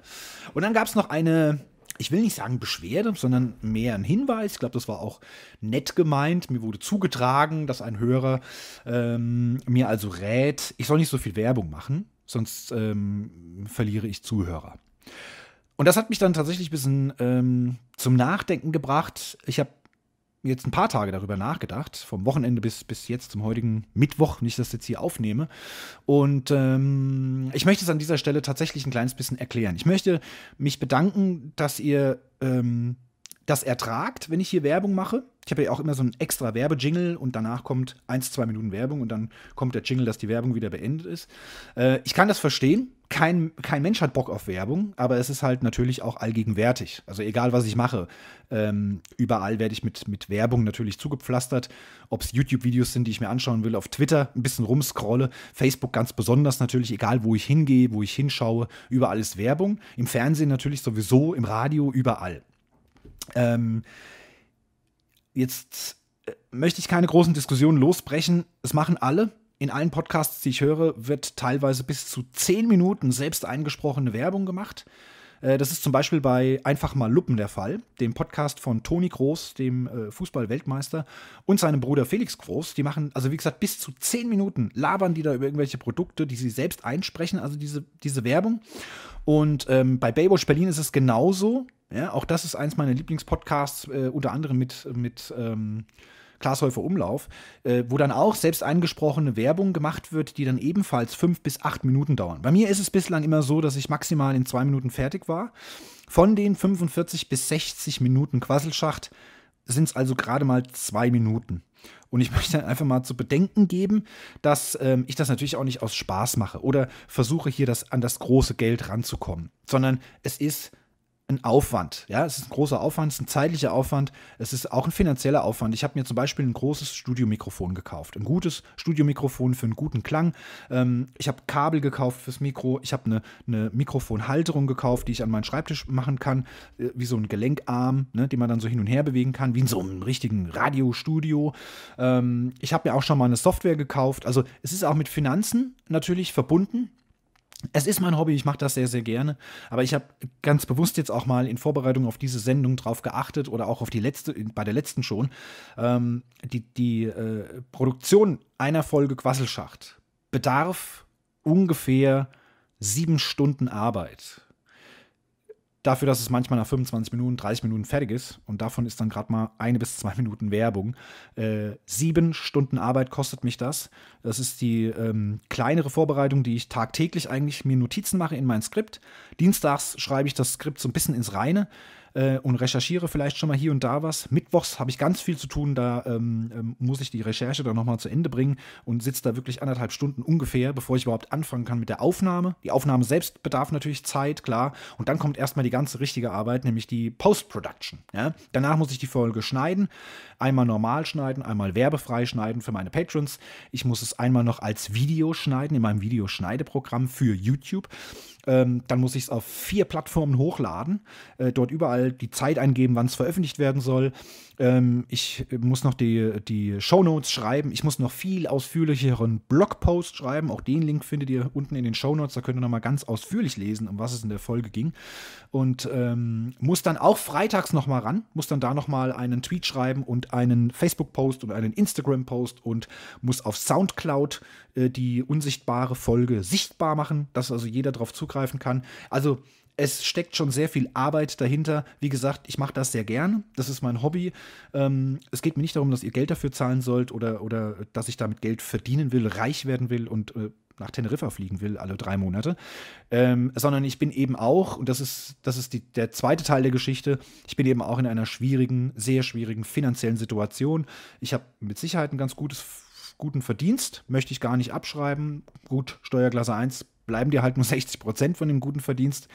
Und dann gab es noch eine, ich will nicht sagen Beschwerde, sondern mehr ein Hinweis. Ich glaube, das war auch nett gemeint. Mir wurde zugetragen, dass ein Hörer ähm, mir also rät, ich soll nicht so viel Werbung machen, sonst ähm, verliere ich Zuhörer. Und das hat mich dann tatsächlich ein bisschen ähm, zum Nachdenken gebracht. Ich habe jetzt ein paar Tage darüber nachgedacht, vom Wochenende bis, bis jetzt zum heutigen Mittwoch, wenn ich das jetzt hier aufnehme. Und ähm, ich möchte es an dieser Stelle tatsächlich ein kleines bisschen erklären. Ich möchte mich bedanken, dass ihr ähm, das ertragt, wenn ich hier Werbung mache. Ich habe ja auch immer so einen extra Werbejingle und danach kommt eins, zwei Minuten Werbung und dann kommt der Jingle, dass die Werbung wieder beendet ist. Äh, ich kann das verstehen kein, kein Mensch hat Bock auf Werbung, aber es ist halt natürlich auch allgegenwärtig. Also egal, was ich mache, ähm, überall werde ich mit, mit Werbung natürlich zugepflastert. Ob es YouTube-Videos sind, die ich mir anschauen will, auf Twitter ein bisschen rumscrolle, Facebook ganz besonders natürlich, egal wo ich hingehe, wo ich hinschaue, überall ist Werbung. Im Fernsehen natürlich sowieso, im Radio, überall. Ähm, jetzt äh, möchte ich keine großen Diskussionen losbrechen. Es machen alle. In allen Podcasts, die ich höre, wird teilweise bis zu zehn Minuten selbst eingesprochene Werbung gemacht. Äh, das ist zum Beispiel bei Einfach mal Luppen der Fall, dem Podcast von Toni Groß, dem äh, Fußballweltmeister, und seinem Bruder Felix Groß. Die machen, also wie gesagt, bis zu zehn Minuten labern die da über irgendwelche Produkte, die sie selbst einsprechen, also diese, diese Werbung. Und ähm, bei Baywatch Berlin ist es genauso. Ja, auch das ist eins meiner Lieblingspodcasts, äh, unter anderem mit, mit ähm, Glashäufer Umlauf, äh, wo dann auch selbst eingesprochene Werbung gemacht wird, die dann ebenfalls fünf bis acht Minuten dauern. Bei mir ist es bislang immer so, dass ich maximal in zwei Minuten fertig war. Von den 45 bis 60 Minuten Quasselschacht sind es also gerade mal zwei Minuten. Und ich möchte einfach mal zu bedenken geben, dass ähm, ich das natürlich auch nicht aus Spaß mache oder versuche hier das, an das große Geld ranzukommen, sondern es ist ein Aufwand. Ja, es ist ein großer Aufwand, es ist ein zeitlicher Aufwand, es ist auch ein finanzieller Aufwand. Ich habe mir zum Beispiel ein großes Studiomikrofon gekauft, ein gutes Studiomikrofon für einen guten Klang. Ähm, ich habe Kabel gekauft fürs Mikro, ich habe eine, eine, Mikrofonhalterung gekauft, die ich an meinen Schreibtisch machen kann, äh, wie so ein Gelenkarm, ne, den man dann so hin und her bewegen kann, wie in so einem richtigen Radiostudio. Ähm, ich habe mir auch schon mal eine Software gekauft. Also es ist auch mit Finanzen natürlich verbunden. Es ist mein Hobby, ich mache das sehr, sehr gerne, aber ich habe ganz bewusst jetzt auch mal in Vorbereitung auf diese Sendung drauf geachtet oder auch auf die letzte, bei der letzten schon, ähm, die, die äh, Produktion einer Folge Quasselschacht bedarf ungefähr sieben Stunden Arbeit. Dafür, dass es manchmal nach 25 Minuten, 30 Minuten fertig ist und davon ist dann gerade mal eine bis zwei Minuten Werbung. Äh, sieben Stunden Arbeit kostet mich das. Das ist die ähm, kleinere Vorbereitung, die ich tagtäglich eigentlich mir Notizen mache in mein Skript. Dienstags schreibe ich das Skript so ein bisschen ins Reine äh, und recherchiere vielleicht schon mal hier und da was. Mittwochs habe ich ganz viel zu tun, da ähm, ähm muss ich die Recherche dann nochmal zu Ende bringen und sitze da wirklich anderthalb Stunden ungefähr, bevor ich überhaupt anfangen kann mit der Aufnahme. Die Aufnahme selbst bedarf natürlich Zeit, klar. Und dann kommt erstmal die ganze richtige Arbeit, nämlich die Post-Production. Ja? Danach muss ich die Folge schneiden, einmal normal schneiden, einmal werbefrei schneiden für meine Patrons. Ich muss es einmal noch als Video schneiden, in meinem Videoschneideprogramm für YouTube. Ähm, dann muss ich es auf vier Plattformen hochladen, äh, dort überall überall die Zeit eingeben, wann es veröffentlicht werden soll. Ähm, ich muss noch die, die Shownotes schreiben. Ich muss noch viel ausführlicheren Blogpost schreiben. Auch den Link findet ihr unten in den Shownotes. Da könnt ihr nochmal ganz ausführlich lesen, um was es in der Folge ging. Und ähm, muss dann auch freitags nochmal ran. Muss dann da nochmal einen Tweet schreiben und einen Facebook-Post und einen Instagram-Post und muss auf Soundcloud äh, die unsichtbare Folge sichtbar machen, dass also jeder darauf zugreifen kann. Also es steckt schon sehr viel Arbeit dahinter. Wie gesagt, ich mache das sehr gern. Das ist mein Hobby. Ähm, es geht mir nicht darum, dass ihr Geld dafür zahlen sollt oder, oder dass ich damit Geld verdienen will, reich werden will und äh, nach Teneriffa fliegen will, alle drei Monate. Ähm, sondern ich bin eben auch, und das ist, das ist die, der zweite Teil der Geschichte, ich bin eben auch in einer schwierigen, sehr schwierigen finanziellen Situation. Ich habe mit Sicherheit ein ganz gutes guten Verdienst, möchte ich gar nicht abschreiben. Gut, Steuerklasse 1 bleiben dir halt nur 60 Prozent von dem guten Verdienst.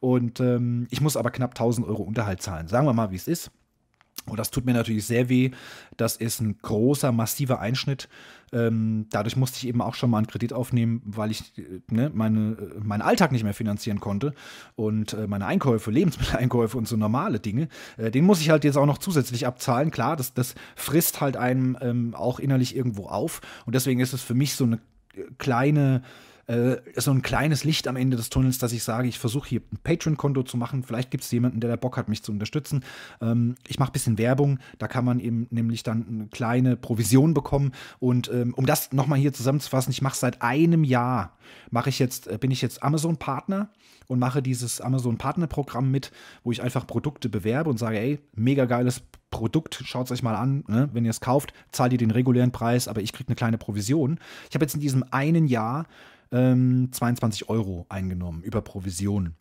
Und ähm, ich muss aber knapp 1000 Euro Unterhalt zahlen. Sagen wir mal, wie es ist. Und das tut mir natürlich sehr weh. Das ist ein großer, massiver Einschnitt. Ähm, dadurch musste ich eben auch schon mal einen Kredit aufnehmen, weil ich äh, ne, meine, äh, meinen Alltag nicht mehr finanzieren konnte. Und äh, meine Einkäufe, Lebensmitteleinkäufe und so normale Dinge, äh, den muss ich halt jetzt auch noch zusätzlich abzahlen. Klar, das, das frisst halt einem ähm, auch innerlich irgendwo auf. Und deswegen ist es für mich so eine äh, kleine äh, so ein kleines Licht am Ende des Tunnels, dass ich sage, ich versuche hier ein Patreon-Konto zu machen. Vielleicht gibt es jemanden, der da Bock hat, mich zu unterstützen. Ähm, ich mache ein bisschen Werbung, da kann man eben nämlich dann eine kleine Provision bekommen. Und ähm, um das nochmal hier zusammenzufassen, ich mache seit einem Jahr, mache ich jetzt, äh, bin ich jetzt Amazon-Partner und mache dieses Amazon-Partner-Programm mit, wo ich einfach Produkte bewerbe und sage, ey, mega geiles Produkt, schaut es euch mal an. Ne? Wenn ihr es kauft, zahlt ihr den regulären Preis, aber ich kriege eine kleine Provision. Ich habe jetzt in diesem einen Jahr ähm, 22 Euro eingenommen über Provision.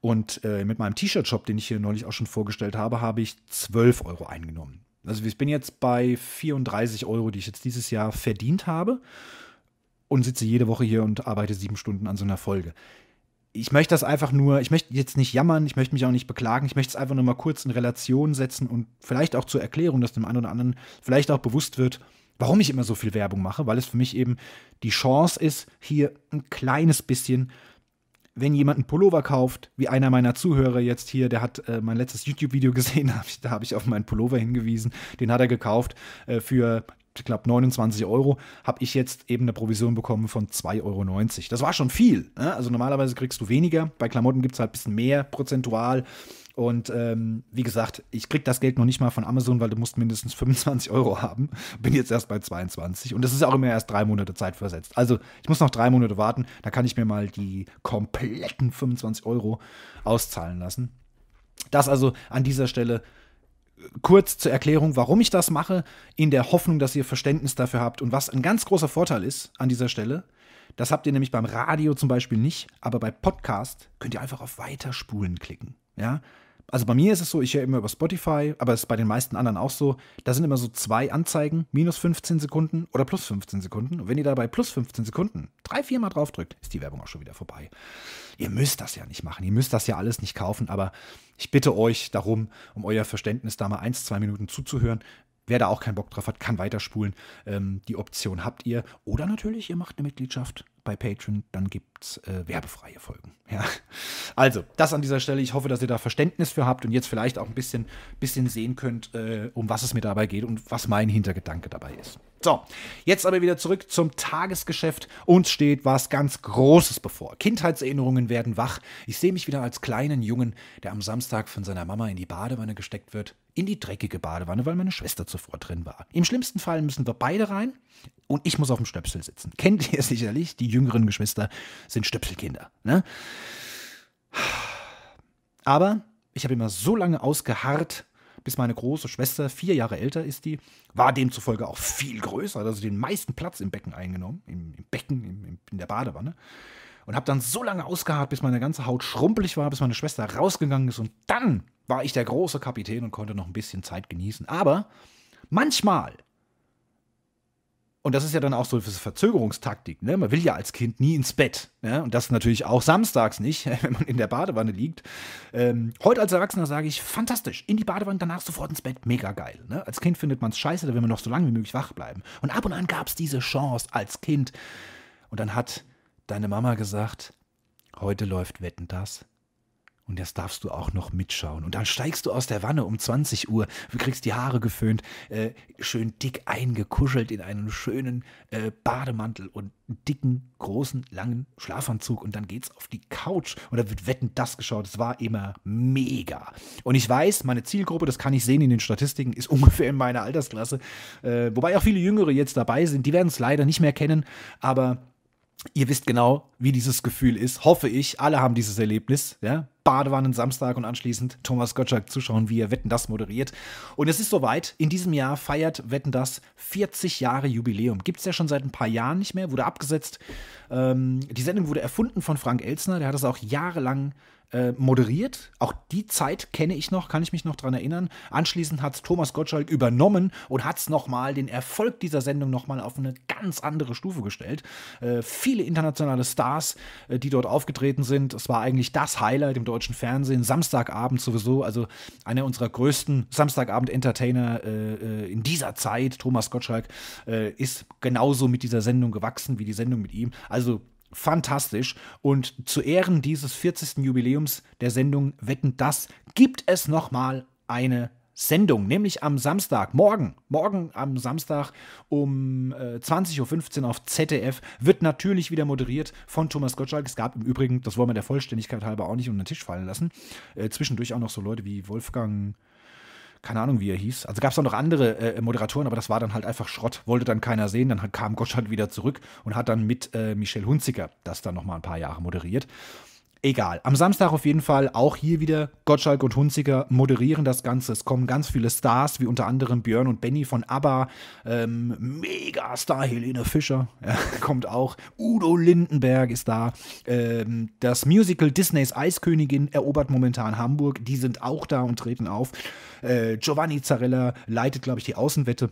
Und äh, mit meinem T-Shirt-Shop, den ich hier neulich auch schon vorgestellt habe, habe ich 12 Euro eingenommen. Also ich bin jetzt bei 34 Euro, die ich jetzt dieses Jahr verdient habe und sitze jede Woche hier und arbeite sieben Stunden an so einer Folge. Ich möchte das einfach nur, ich möchte jetzt nicht jammern, ich möchte mich auch nicht beklagen, ich möchte es einfach nur mal kurz in Relation setzen und vielleicht auch zur Erklärung, dass dem einen oder anderen vielleicht auch bewusst wird, warum ich immer so viel Werbung mache, weil es für mich eben die Chance ist, hier ein kleines bisschen, wenn jemand einen Pullover kauft, wie einer meiner Zuhörer jetzt hier, der hat äh, mein letztes YouTube-Video gesehen, hab ich, da habe ich auf meinen Pullover hingewiesen, den hat er gekauft äh, für ich glaube 29 Euro, habe ich jetzt eben eine Provision bekommen von 2,90 Euro. Das war schon viel. Ne? Also normalerweise kriegst du weniger, bei Klamotten gibt es halt ein bisschen mehr prozentual und ähm, wie gesagt, ich krieg das Geld noch nicht mal von Amazon, weil du musst mindestens 25 Euro haben. Bin jetzt erst bei 22 und das ist auch immer erst drei Monate Zeit versetzt. Also ich muss noch drei Monate warten, da kann ich mir mal die kompletten 25 Euro auszahlen lassen. Das also an dieser Stelle äh, kurz zur Erklärung, warum ich das mache, in der Hoffnung, dass ihr Verständnis dafür habt und was ein ganz großer Vorteil ist an dieser Stelle. Das habt ihr nämlich beim Radio zum Beispiel nicht, aber bei Podcast könnt ihr einfach auf Weiterspulen klicken. Ja, also bei mir ist es so, ich höre immer über Spotify, aber es ist bei den meisten anderen auch so, da sind immer so zwei Anzeigen, minus 15 Sekunden oder plus 15 Sekunden. Und wenn ihr dabei plus 15 Sekunden drei, vier Mal draufdrückt, ist die Werbung auch schon wieder vorbei. Ihr müsst das ja nicht machen, ihr müsst das ja alles nicht kaufen, aber ich bitte euch darum, um euer Verständnis da mal eins, zwei Minuten zuzuhören. Wer da auch keinen Bock drauf hat, kann weiterspulen. Ähm, die Option habt ihr. Oder natürlich, ihr macht eine Mitgliedschaft bei Patreon, dann gibt es äh, werbefreie Folgen. Ja. Also, das an dieser Stelle. Ich hoffe, dass ihr da Verständnis für habt und jetzt vielleicht auch ein bisschen, bisschen sehen könnt, äh, um was es mir dabei geht und was mein Hintergedanke dabei ist. So, jetzt aber wieder zurück zum Tagesgeschäft. Uns steht was ganz Großes bevor. Kindheitserinnerungen werden wach. Ich sehe mich wieder als kleinen Jungen, der am Samstag von seiner Mama in die Badewanne gesteckt wird in die dreckige Badewanne, weil meine Schwester zuvor drin war. Im schlimmsten Fall müssen wir beide rein und ich muss auf dem Stöpsel sitzen. Kennt ihr sicherlich, die jüngeren Geschwister sind Stöpselkinder. Ne? Aber ich habe immer so lange ausgeharrt, bis meine große Schwester, vier Jahre älter ist die, war demzufolge auch viel größer, also den meisten Platz im Becken eingenommen, im, im Becken, im, in der Badewanne. Und habe dann so lange ausgeharrt, bis meine ganze Haut schrumpelig war, bis meine Schwester rausgegangen ist und dann war ich der große Kapitän und konnte noch ein bisschen Zeit genießen. Aber manchmal, und das ist ja dann auch so eine Verzögerungstaktik, ne? man will ja als Kind nie ins Bett. Ne? Und das natürlich auch samstags nicht, wenn man in der Badewanne liegt. Ähm, heute als Erwachsener sage ich, fantastisch, in die Badewanne, danach sofort ins Bett, mega geil. Ne? Als Kind findet man es scheiße, da will man noch so lange wie möglich wach bleiben. Und ab und an gab es diese Chance als Kind. Und dann hat deine Mama gesagt, heute läuft Wetten das und das darfst du auch noch mitschauen. Und dann steigst du aus der Wanne um 20 Uhr, du kriegst die Haare geföhnt, äh, schön dick eingekuschelt in einen schönen äh, Bademantel und einen dicken, großen, langen Schlafanzug. Und dann geht's auf die Couch und da wird wetten das geschaut. Es war immer mega. Und ich weiß, meine Zielgruppe, das kann ich sehen in den Statistiken, ist ungefähr in meiner Altersklasse. Äh, wobei auch viele Jüngere jetzt dabei sind, die werden es leider nicht mehr kennen, aber Ihr wisst genau, wie dieses Gefühl ist, hoffe ich. Alle haben dieses Erlebnis. Ja? Badewannen Samstag und anschließend Thomas Gottschalk zuschauen, wie er Wetten das moderiert. Und es ist soweit. In diesem Jahr feiert Wetten das 40 Jahre Jubiläum. Gibt es ja schon seit ein paar Jahren nicht mehr, wurde abgesetzt. Ähm, die Sendung wurde erfunden von Frank Elzner. Der hat es auch jahrelang äh, moderiert. Auch die Zeit kenne ich noch, kann ich mich noch daran erinnern. Anschließend hat es Thomas Gottschalk übernommen und hat es nochmal, den Erfolg dieser Sendung nochmal auf eine ganz andere Stufe gestellt. Äh, viele internationale Stars, äh, die dort aufgetreten sind. Es war eigentlich das Highlight im deutschen Fernsehen. Samstagabend sowieso, also einer unserer größten Samstagabend-Entertainer äh, äh, in dieser Zeit, Thomas Gottschalk, ist genauso mit dieser Sendung gewachsen wie die Sendung mit ihm. Also fantastisch. Und zu Ehren dieses 40. Jubiläums der Sendung Wetten das gibt es nochmal eine Sendung, nämlich am Samstag, morgen, morgen am Samstag um äh, 20.15 Uhr auf ZDF, wird natürlich wieder moderiert von Thomas Gottschalk. Es gab im Übrigen, das wollen wir der Vollständigkeit halber auch nicht unter den Tisch fallen lassen, äh, zwischendurch auch noch so Leute wie Wolfgang keine Ahnung, wie er hieß. Also gab es auch noch andere äh, Moderatoren, aber das war dann halt einfach Schrott, wollte dann keiner sehen. Dann kam Gottschalk wieder zurück und hat dann mit äh, Michel Hunziker das dann nochmal ein paar Jahre moderiert. Egal. Am Samstag auf jeden Fall auch hier wieder Gottschalk und Hunziker moderieren das Ganze. Es kommen ganz viele Stars, wie unter anderem Björn und Benny von ABBA. Ähm, Megastar Helene Fischer ja, kommt auch. Udo Lindenberg ist da. Ähm, das Musical Disneys Eiskönigin erobert momentan Hamburg. Die sind auch da und treten auf. Äh, Giovanni Zarella leitet, glaube ich, die Außenwette.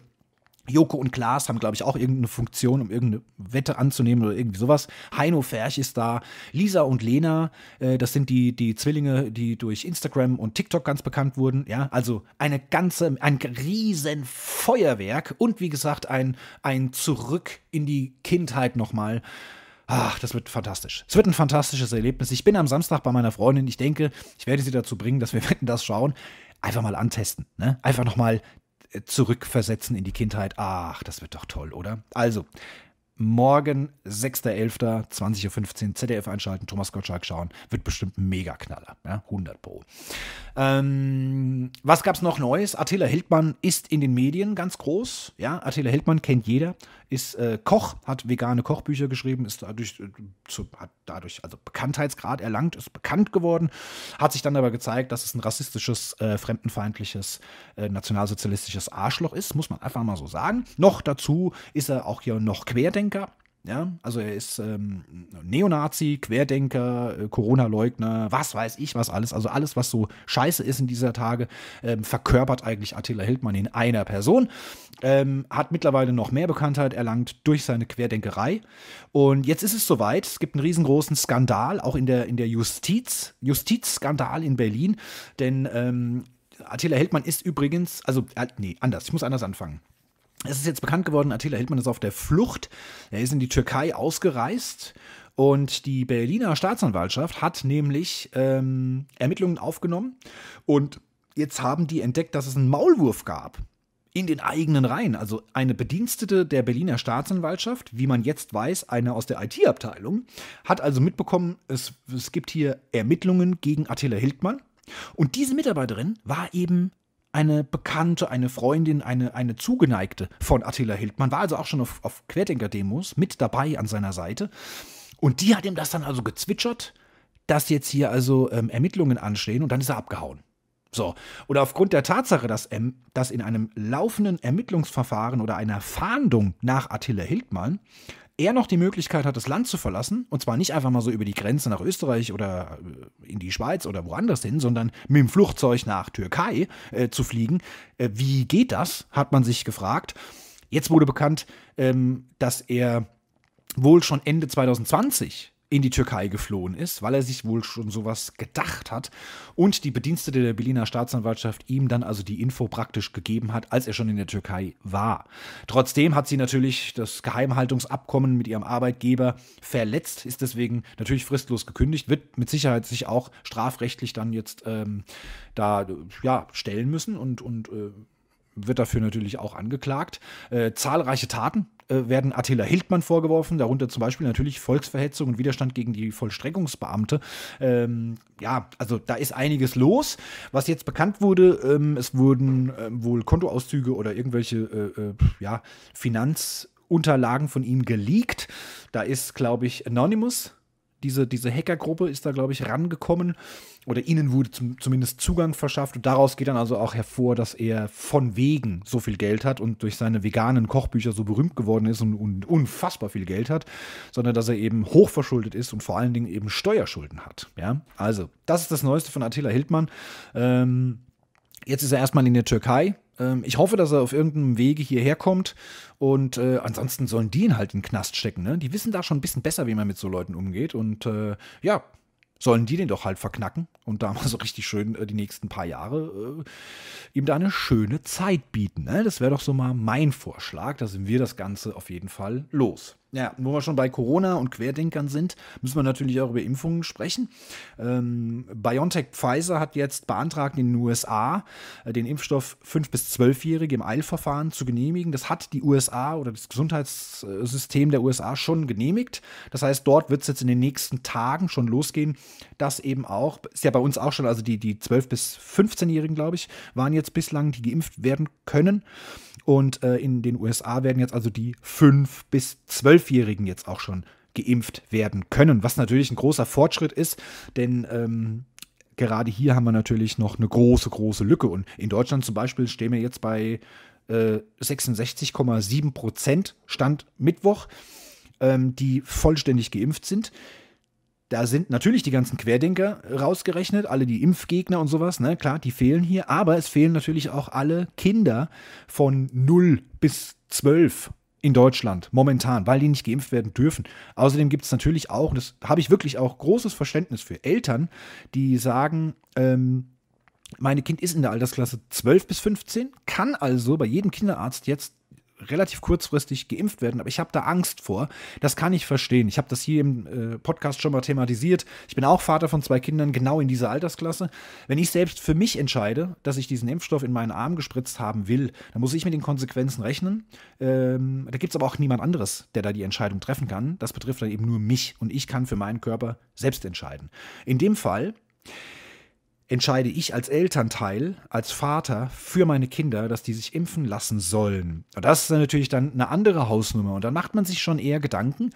Joko und Klaas haben, glaube ich, auch irgendeine Funktion, um irgendeine Wette anzunehmen oder irgendwie sowas. Heino Ferch ist da. Lisa und Lena, äh, das sind die, die Zwillinge, die durch Instagram und TikTok ganz bekannt wurden. Ja, also eine ganze, ein riesen Feuerwerk und wie gesagt, ein, ein Zurück in die Kindheit nochmal. Ach, das wird fantastisch. Es wird ein fantastisches Erlebnis. Ich bin am Samstag bei meiner Freundin. Ich denke, ich werde sie dazu bringen, dass wir Wetten das schauen einfach mal antesten. Ne? Einfach nochmal zurückversetzen in die Kindheit. Ach, das wird doch toll, oder? Also, Morgen, 6.11., 20.15 Uhr, ZDF einschalten, Thomas Gottschalk schauen. Wird bestimmt ein Megaknaller. Ja? 100 Pro. Ähm, was es noch Neues? Attila Hildmann ist in den Medien ganz groß. Ja, Attila Hildmann kennt jeder. Ist äh, Koch, hat vegane Kochbücher geschrieben, ist dadurch, äh, zu, hat dadurch also Bekanntheitsgrad erlangt, ist bekannt geworden. Hat sich dann aber gezeigt, dass es ein rassistisches, äh, fremdenfeindliches, äh, nationalsozialistisches Arschloch ist. Muss man einfach mal so sagen. Noch dazu ist er auch hier noch Querdenker. Querdenker. Ja, also er ist ähm, Neonazi, Querdenker, äh, Corona-Leugner, was weiß ich, was alles. Also alles, was so scheiße ist in dieser Tage, ähm, verkörpert eigentlich Attila Hildmann in einer Person. Ähm, hat mittlerweile noch mehr Bekanntheit erlangt durch seine Querdenkerei. Und jetzt ist es soweit. Es gibt einen riesengroßen Skandal, auch in der, in der Justiz, Justizskandal in Berlin. Denn ähm, Attila Hildmann ist übrigens, also, äh, nee, anders, ich muss anders anfangen. Es ist jetzt bekannt geworden, Attila Hildmann ist auf der Flucht. Er ist in die Türkei ausgereist und die Berliner Staatsanwaltschaft hat nämlich ähm, Ermittlungen aufgenommen. Und jetzt haben die entdeckt, dass es einen Maulwurf gab. In den eigenen Reihen. Also eine Bedienstete der Berliner Staatsanwaltschaft, wie man jetzt weiß, eine aus der IT-Abteilung, hat also mitbekommen, es, es gibt hier Ermittlungen gegen Attila Hildmann. Und diese Mitarbeiterin war eben eine Bekannte, eine Freundin, eine, eine Zugeneigte von Attila Hildmann, war also auch schon auf, auf Querdenker-Demos mit dabei an seiner Seite. Und die hat ihm das dann also gezwitschert, dass jetzt hier also ähm, Ermittlungen anstehen und dann ist er abgehauen. So, und aufgrund der Tatsache, dass, ähm, dass in einem laufenden Ermittlungsverfahren oder einer Fahndung nach Attila Hildmann er noch die Möglichkeit hat, das Land zu verlassen, und zwar nicht einfach mal so über die Grenze nach Österreich oder äh, in die Schweiz oder woanders hin, sondern mit dem Flugzeug nach Türkei äh, zu fliegen. Äh, wie geht das, hat man sich gefragt. Jetzt wurde bekannt, ähm, dass er wohl schon Ende 2020 in die Türkei geflohen ist, weil er sich wohl schon sowas gedacht hat und die Bedienstete der Berliner Staatsanwaltschaft ihm dann also die Info praktisch gegeben hat, als er schon in der Türkei war. Trotzdem hat sie natürlich das Geheimhaltungsabkommen mit ihrem Arbeitgeber verletzt, ist deswegen natürlich fristlos gekündigt, wird mit Sicherheit sich auch strafrechtlich dann jetzt ähm, da ja, stellen müssen und, und äh, wird dafür natürlich auch angeklagt. Äh, zahlreiche Taten äh, werden Attila Hildmann vorgeworfen, darunter zum Beispiel natürlich Volksverhetzung und Widerstand gegen die Vollstreckungsbeamte. Ähm, ja, also da ist einiges los. Was jetzt bekannt wurde, ähm, es wurden ähm, wohl Kontoauszüge oder irgendwelche äh, äh ja, Finanzunterlagen von ihm geleakt. Da ist, glaube ich, Anonymous diese, diese Hackergruppe ist da, glaube ich, rangekommen oder ihnen wurde zum, zumindest Zugang verschafft. Und daraus geht dann also auch hervor, dass er von wegen so viel Geld hat und durch seine veganen Kochbücher so berühmt geworden ist und, und unfassbar viel Geld hat, sondern dass er eben hochverschuldet ist und vor allen Dingen eben Steuerschulden hat. Ja? Also, das ist das Neueste von Attila Hildmann. Ähm, jetzt ist er erstmal in der Türkei ähm, ich hoffe, dass er auf irgendeinem Wege hierher kommt. Und äh, ansonsten sollen die ihn halt in den Knast stecken. Ne? Die wissen da schon ein bisschen besser, wie man mit so Leuten umgeht. Und äh, ja, sollen die den doch halt verknacken und da mal so richtig schön äh, die nächsten paar Jahre äh, ihm da eine schöne Zeit bieten. Ne? Das wäre doch so mal mein Vorschlag. Da sind wir das Ganze auf jeden Fall los. Ja, wo wir schon bei Corona und Querdenkern sind, müssen wir natürlich auch über Impfungen sprechen. Ähm, BioNTech Pfizer hat jetzt beantragt, in den USA äh, den Impfstoff 5- bis 12-Jährige im Eilverfahren zu genehmigen. Das hat die USA oder das Gesundheitssystem der USA schon genehmigt. Das heißt, dort wird es jetzt in den nächsten Tagen schon losgehen, dass eben auch, ist ja bei uns auch schon, also die, die 12- bis 15-Jährigen, glaube ich, waren jetzt bislang, die geimpft werden können. Und äh, in den USA werden jetzt also die 5- bis 12 Zwölfjährigen jetzt auch schon geimpft werden können, was natürlich ein großer Fortschritt ist, denn ähm, gerade hier haben wir natürlich noch eine große, große Lücke. Und in Deutschland zum Beispiel stehen wir jetzt bei äh, 66,7 Prozent Stand Mittwoch, ähm, die vollständig geimpft sind. Da sind natürlich die ganzen Querdenker rausgerechnet, alle die Impfgegner und sowas, ne? Klar, die fehlen hier, aber es fehlen natürlich auch alle Kinder von 0 bis 12 in Deutschland momentan, weil die nicht geimpft werden dürfen. Außerdem gibt es natürlich auch, das habe ich wirklich auch großes Verständnis für Eltern, die sagen, ähm, meine Kind ist in der Altersklasse 12 bis 15, kann also bei jedem Kinderarzt jetzt relativ kurzfristig geimpft werden, aber ich habe da Angst vor. Das kann ich verstehen. Ich habe das hier im äh, Podcast schon mal thematisiert. Ich bin auch Vater von zwei Kindern, genau in dieser Altersklasse. Wenn ich selbst für mich entscheide, dass ich diesen Impfstoff in meinen Arm gespritzt haben will, dann muss ich mit den Konsequenzen rechnen. Ähm, da gibt es aber auch niemand anderes, der da die Entscheidung treffen kann. Das betrifft dann eben nur mich und ich kann für meinen Körper selbst entscheiden. In dem Fall entscheide ich als Elternteil, als Vater für meine Kinder, dass die sich impfen lassen sollen. Und das ist dann natürlich dann eine andere Hausnummer. Und dann macht man sich schon eher Gedanken.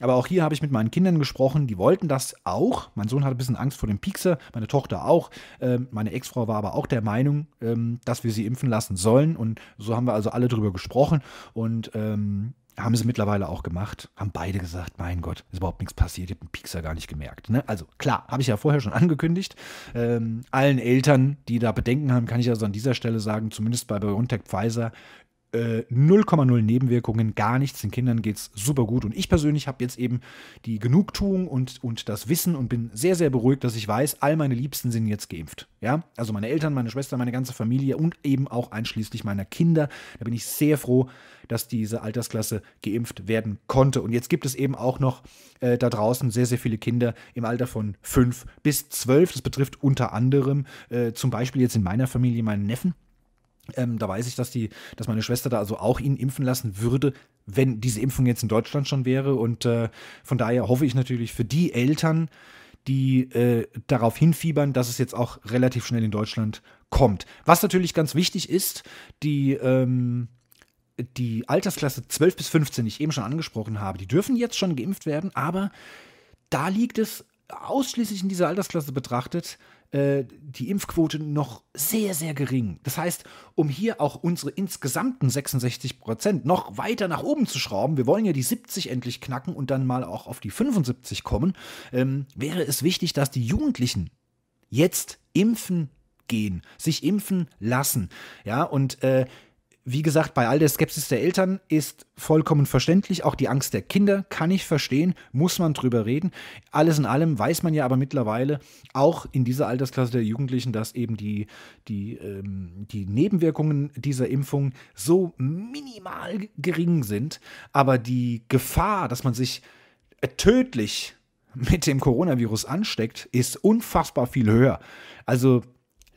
Aber auch hier habe ich mit meinen Kindern gesprochen, die wollten das auch. Mein Sohn hatte ein bisschen Angst vor dem Piekser, meine Tochter auch. Ähm, meine Ex-Frau war aber auch der Meinung, ähm, dass wir sie impfen lassen sollen. Und so haben wir also alle drüber gesprochen. Und ähm, haben sie mittlerweile auch gemacht. Haben beide gesagt, mein Gott, ist überhaupt nichts passiert. Ich habe den Piekser gar nicht gemerkt. Ne? Also klar, habe ich ja vorher schon angekündigt. Ähm, allen Eltern, die da Bedenken haben, kann ich also an dieser Stelle sagen, zumindest bei BioNTech Pfizer, 0,0 äh, Nebenwirkungen, gar nichts. Den Kindern geht es super gut. Und ich persönlich habe jetzt eben die Genugtuung und, und das Wissen und bin sehr, sehr beruhigt, dass ich weiß, all meine Liebsten sind jetzt geimpft. Ja, also meine Eltern, meine Schwester, meine ganze Familie und eben auch einschließlich meiner Kinder. Da bin ich sehr froh, dass diese Altersklasse geimpft werden konnte. Und jetzt gibt es eben auch noch äh, da draußen sehr, sehr viele Kinder im Alter von 5 bis 12. Das betrifft unter anderem äh, zum Beispiel jetzt in meiner Familie meinen Neffen ähm, da weiß ich, dass die, dass meine Schwester da also auch ihn impfen lassen würde, wenn diese Impfung jetzt in Deutschland schon wäre. Und äh, von daher hoffe ich natürlich für die Eltern, die äh, darauf hinfiebern, dass es jetzt auch relativ schnell in Deutschland kommt. Was natürlich ganz wichtig ist, die ähm, die Altersklasse 12 bis 15, die ich eben schon angesprochen habe, die dürfen jetzt schon geimpft werden, aber da liegt es ausschließlich in dieser Altersklasse betrachtet äh, die Impfquote noch sehr, sehr gering. Das heißt, um hier auch unsere insgesamten 66 Prozent noch weiter nach oben zu schrauben, wir wollen ja die 70 endlich knacken und dann mal auch auf die 75 kommen, ähm, wäre es wichtig, dass die Jugendlichen jetzt impfen gehen, sich impfen lassen. Ja, und äh, wie gesagt, bei all der Skepsis der Eltern ist vollkommen verständlich. Auch die Angst der Kinder kann ich verstehen, muss man drüber reden. Alles in allem weiß man ja aber mittlerweile auch in dieser Altersklasse der Jugendlichen, dass eben die, die, ähm, die Nebenwirkungen dieser Impfung so minimal gering sind. Aber die Gefahr, dass man sich tödlich mit dem Coronavirus ansteckt, ist unfassbar viel höher. Also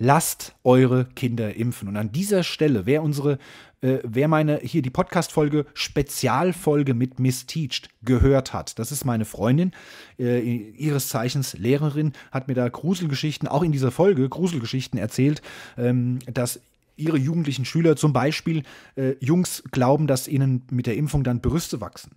lasst eure Kinder impfen. Und an dieser Stelle, wer unsere, äh, wer meine hier die Podcast-Folge Spezialfolge mit Miss Teached gehört hat, das ist meine Freundin, äh, ihres Zeichens Lehrerin, hat mir da Gruselgeschichten, auch in dieser Folge Gruselgeschichten erzählt, ähm, dass ihre jugendlichen Schüler zum Beispiel äh, Jungs glauben, dass ihnen mit der Impfung dann Brüste wachsen.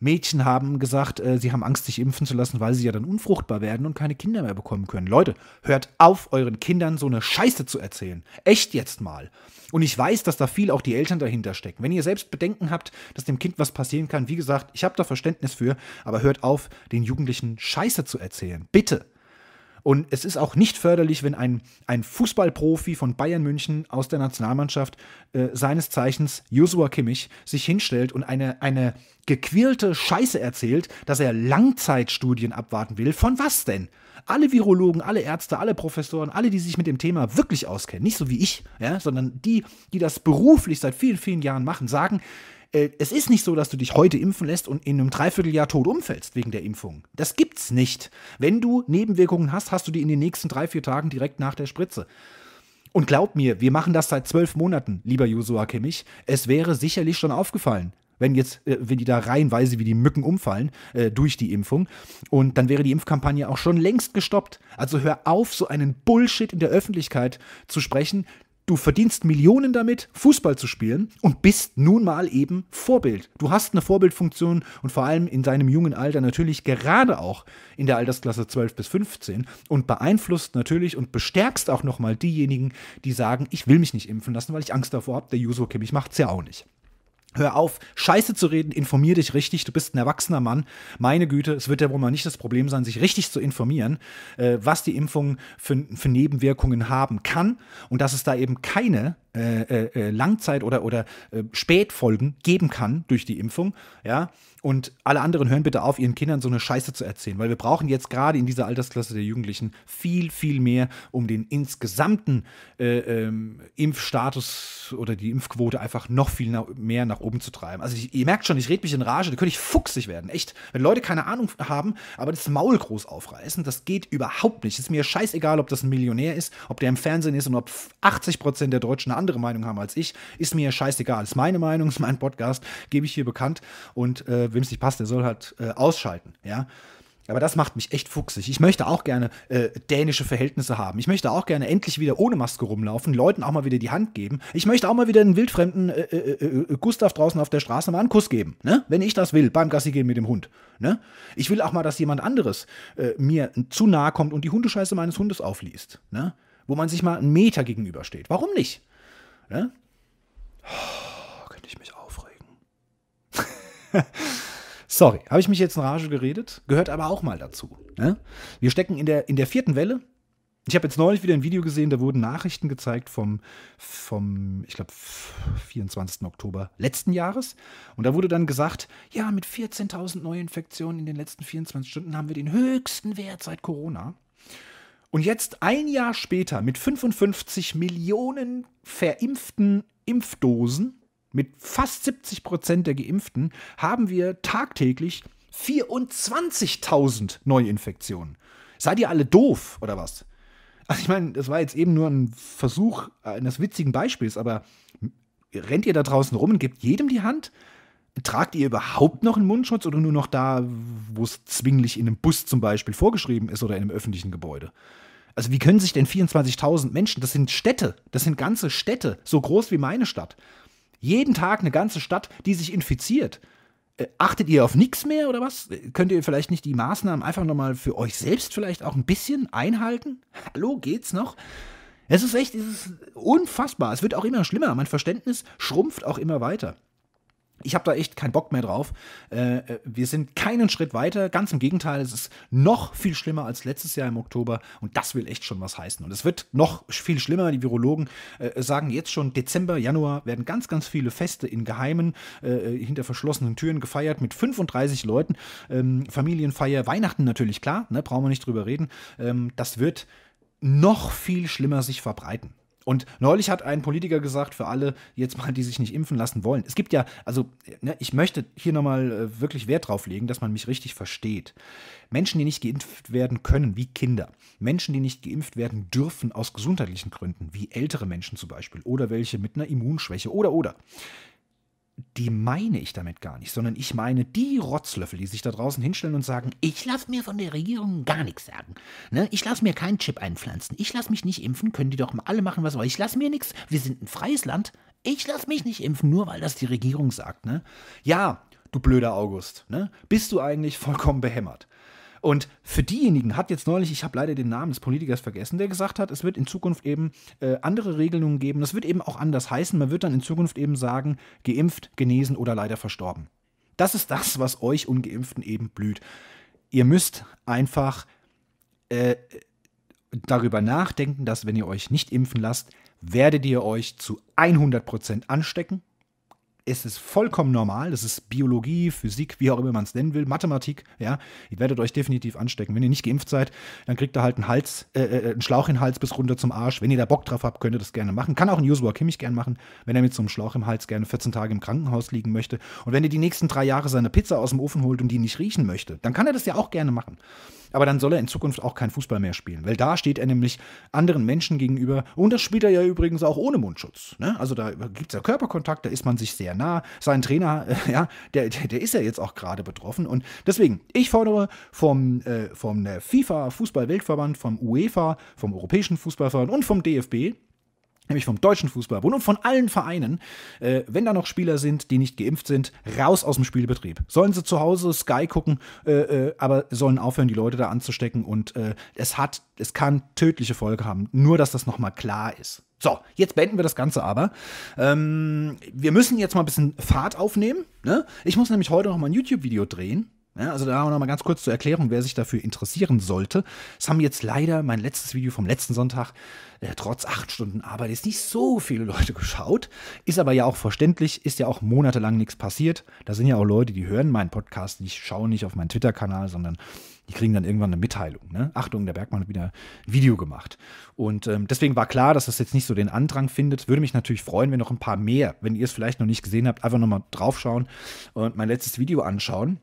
Mädchen haben gesagt, äh, sie haben Angst, sich impfen zu lassen, weil sie ja dann unfruchtbar werden und keine Kinder mehr bekommen können. Leute, hört auf, euren Kindern so eine Scheiße zu erzählen. Echt jetzt mal. Und ich weiß, dass da viel auch die Eltern dahinter stecken. Wenn ihr selbst Bedenken habt, dass dem Kind was passieren kann, wie gesagt, ich habe da Verständnis für, aber hört auf, den Jugendlichen Scheiße zu erzählen. Bitte. Und es ist auch nicht förderlich, wenn ein, ein Fußballprofi von Bayern München aus der Nationalmannschaft äh, seines Zeichens Joshua Kimmich sich hinstellt und eine, eine gequirlte Scheiße erzählt, dass er Langzeitstudien abwarten will. Von was denn? Alle Virologen, alle Ärzte, alle Professoren, alle, die sich mit dem Thema wirklich auskennen, nicht so wie ich, ja, sondern die, die das beruflich seit vielen, vielen Jahren machen, sagen, äh, es ist nicht so, dass du dich heute impfen lässt und in einem Dreivierteljahr tot umfällst wegen der Impfung. Das gibt's nicht. Wenn du Nebenwirkungen hast, hast du die in den nächsten drei, vier Tagen direkt nach der Spritze. Und glaub mir, wir machen das seit zwölf Monaten, lieber Josua Kimmich. Es wäre sicherlich schon aufgefallen, wenn jetzt, äh, wenn die da reihenweise wie die Mücken umfallen äh, durch die Impfung. Und dann wäre die Impfkampagne auch schon längst gestoppt. Also hör auf, so einen Bullshit in der Öffentlichkeit zu sprechen, Du verdienst Millionen damit, Fußball zu spielen und bist nun mal eben Vorbild. Du hast eine Vorbildfunktion und vor allem in seinem jungen Alter natürlich gerade auch in der Altersklasse 12 bis 15 und beeinflusst natürlich und bestärkst auch nochmal diejenigen, die sagen, ich will mich nicht impfen lassen, weil ich Angst davor habe, der Juso Kimmich ich es ja auch nicht. Hör auf, Scheiße zu reden, informier dich richtig, du bist ein erwachsener Mann. Meine Güte, es wird ja wohl mal nicht das Problem sein, sich richtig zu informieren, äh, was die Impfung für, für Nebenwirkungen haben kann und dass es da eben keine äh, äh, äh, Langzeit- oder, oder Spätfolgen geben kann durch die Impfung. Ja? Und alle anderen hören bitte auf, ihren Kindern so eine Scheiße zu erzählen, weil wir brauchen jetzt gerade in dieser Altersklasse der Jugendlichen viel, viel mehr, um den insgesamten ähm, Impfstatus oder die Impfquote einfach noch viel nach, mehr nach oben zu treiben. Also ich, ihr merkt schon, ich rede mich in Rage, da könnte ich fuchsig werden, echt. Wenn Leute keine Ahnung haben, aber das Maul groß aufreißen, das geht überhaupt nicht. Es Ist mir scheißegal, ob das ein Millionär ist, ob der im Fernsehen ist und ob 80% Prozent der Deutschen eine andere Meinung haben als ich, ist mir scheißegal. Das ist meine Meinung, ist mein Podcast, gebe ich hier bekannt. Und äh, wem es nicht passt, der soll halt äh, ausschalten. Ja. Aber das macht mich echt fuchsig. Ich möchte auch gerne äh, dänische Verhältnisse haben. Ich möchte auch gerne endlich wieder ohne Maske rumlaufen, Leuten auch mal wieder die Hand geben. Ich möchte auch mal wieder einen wildfremden äh, äh, äh, äh Gustav draußen auf der Straße mal einen Kuss geben, ne? wenn ich das will, beim Gassi gehen mit dem Hund. Ne? Ich will auch mal, dass jemand anderes äh, mir zu nahe kommt und die Hundescheiße meines Hundes aufliest. Ne? Wo man sich mal einen Meter gegenübersteht. Warum nicht? Ne? Oh, könnte ich mich aufregen. Sorry, habe ich mich jetzt in Rage geredet? Gehört aber auch mal dazu. Ne? Wir stecken in der, in der vierten Welle. Ich habe jetzt neulich wieder ein Video gesehen, da wurden Nachrichten gezeigt vom, vom ich glaube, 24. Oktober letzten Jahres. Und da wurde dann gesagt, ja, mit 14.000 Neuinfektionen in den letzten 24 Stunden haben wir den höchsten Wert seit Corona. Und jetzt ein Jahr später mit 55 Millionen verimpften Impfdosen, mit fast 70 Prozent der Geimpften, haben wir tagtäglich 24.000 Neuinfektionen. Seid ihr alle doof oder was? Also ich meine, das war jetzt eben nur ein Versuch eines witzigen Beispiels, aber rennt ihr da draußen rum und gebt jedem die Hand? Tragt ihr überhaupt noch einen Mundschutz oder nur noch da, wo es zwinglich in einem Bus zum Beispiel vorgeschrieben ist oder in einem öffentlichen Gebäude? Also wie können sich denn 24.000 Menschen, das sind Städte, das sind ganze Städte, so groß wie meine Stadt, jeden Tag eine ganze Stadt, die sich infiziert. Äh, achtet ihr auf nichts mehr oder was? Äh, könnt ihr vielleicht nicht die Maßnahmen einfach nochmal für euch selbst vielleicht auch ein bisschen einhalten? Hallo, geht's noch? Es ist echt, es ist unfassbar. Es wird auch immer schlimmer. Mein Verständnis schrumpft auch immer weiter. Ich habe da echt keinen Bock mehr drauf. Äh, äh, wir sind keinen Schritt weiter. Ganz im Gegenteil, es ist noch viel schlimmer als letztes Jahr im Oktober. Und das will echt schon was heißen. Und es wird noch viel schlimmer. Die Virologen äh, äh sagen jetzt schon, Dezember, Januar werden ganz, ganz viele Feste in geheimen, äh, äh hinter verschlossenen Türen gefeiert mit 35 Leuten. Ähm, Familienfeier, Weihnachten natürlich klar, ne, brauchen wir nicht drüber reden. Ähm, das wird noch viel schlimmer sich verbreiten. Und neulich hat ein Politiker gesagt, für alle jetzt mal, die sich nicht impfen lassen wollen. Es gibt ja, also ne, ich möchte hier nochmal äh, wirklich Wert drauf legen, dass man mich richtig versteht. Menschen, die nicht geimpft werden können, wie Kinder. Menschen, die nicht geimpft werden dürfen aus gesundheitlichen Gründen, wie ältere Menschen zum Beispiel oder welche mit einer Immunschwäche oder oder die meine ich damit gar nicht, sondern ich meine die Rotzlöffel, die sich da draußen hinstellen und sagen, ich lasse mir von der Regierung gar nichts sagen. Ne? Ich lasse mir keinen Chip einpflanzen. Ich lasse mich nicht impfen. Können die doch mal alle machen, was wollen. Ich lasse mir nichts. Wir sind ein freies Land. Ich lasse mich nicht impfen, nur weil das die Regierung sagt. Ne? Ja, du blöder August. Ne? Bist du eigentlich vollkommen behämmert? Und für diejenigen hat jetzt neulich, ich habe leider den Namen des Politikers vergessen, der gesagt hat, es wird in Zukunft eben äh, andere Regelungen geben. Das wird eben auch anders heißen. Man wird dann in Zukunft eben sagen, geimpft, genesen oder leider verstorben. Das ist das, was euch Ungeimpften eben blüht. Ihr müsst einfach äh, darüber nachdenken, dass wenn ihr euch nicht impfen lasst, werdet ihr euch zu 100% anstecken es ist vollkommen normal. Das ist Biologie, Physik, wie auch immer man es nennen will, Mathematik. Ja, ihr werdet euch definitiv anstecken. Wenn ihr nicht geimpft seid, dann kriegt ihr halt einen Hals, äh, äh, äh einen Schlauch in den Hals bis runter zum Arsch. Wenn ihr da Bock drauf habt, könnt ihr das gerne machen. Kann auch ein Joshua Kimmich gerne machen, wenn er mit so einem Schlauch im Hals gerne 14 Tage im Krankenhaus liegen möchte. Und wenn er die nächsten drei Jahre seine Pizza aus dem Ofen holt und die nicht riechen möchte, dann kann er das ja auch gerne machen aber dann soll er in Zukunft auch kein Fußball mehr spielen, weil da steht er nämlich anderen Menschen gegenüber und das spielt er ja übrigens auch ohne Mundschutz. Ne? Also da gibt es ja Körperkontakt, da ist man sich sehr nah. Sein Trainer, äh, ja, der, der, ist ja jetzt auch gerade betroffen und deswegen, ich fordere vom, äh, vom äh, FIFA Fußball-Weltverband, vom UEFA, vom Europäischen Fußballverband und vom DFB, nämlich vom Deutschen Fußballbund und von allen Vereinen, äh, wenn da noch Spieler sind, die nicht geimpft sind, raus aus dem Spielbetrieb. Sollen sie zu Hause Sky gucken, äh, äh, aber sollen aufhören, die Leute da anzustecken und äh, es hat, es kann tödliche Folgen haben. Nur, dass das nochmal klar ist. So, jetzt beenden wir das Ganze aber. Ähm, wir müssen jetzt mal ein bisschen Fahrt aufnehmen. Ne? Ich muss nämlich heute noch mal ein YouTube-Video drehen. Ja, ne? also da noch mal ganz kurz zur Erklärung, wer sich dafür interessieren sollte. Es haben jetzt leider mein letztes Video vom letzten Sonntag, äh, trotz acht Stunden Arbeit, ist nicht so viele Leute geschaut. Ist aber ja auch verständlich, ist ja auch monatelang nichts passiert. Da sind ja auch Leute, die hören meinen Podcast die schauen nicht auf meinen Twitter-Kanal, sondern die kriegen dann irgendwann eine Mitteilung. Ne? Achtung, der Bergmann hat wieder ein Video gemacht. Und ähm, deswegen war klar, dass das jetzt nicht so den Andrang findet. Würde mich natürlich freuen, wenn noch ein paar mehr, wenn ihr es vielleicht noch nicht gesehen habt, einfach nochmal draufschauen und mein letztes Video anschauen.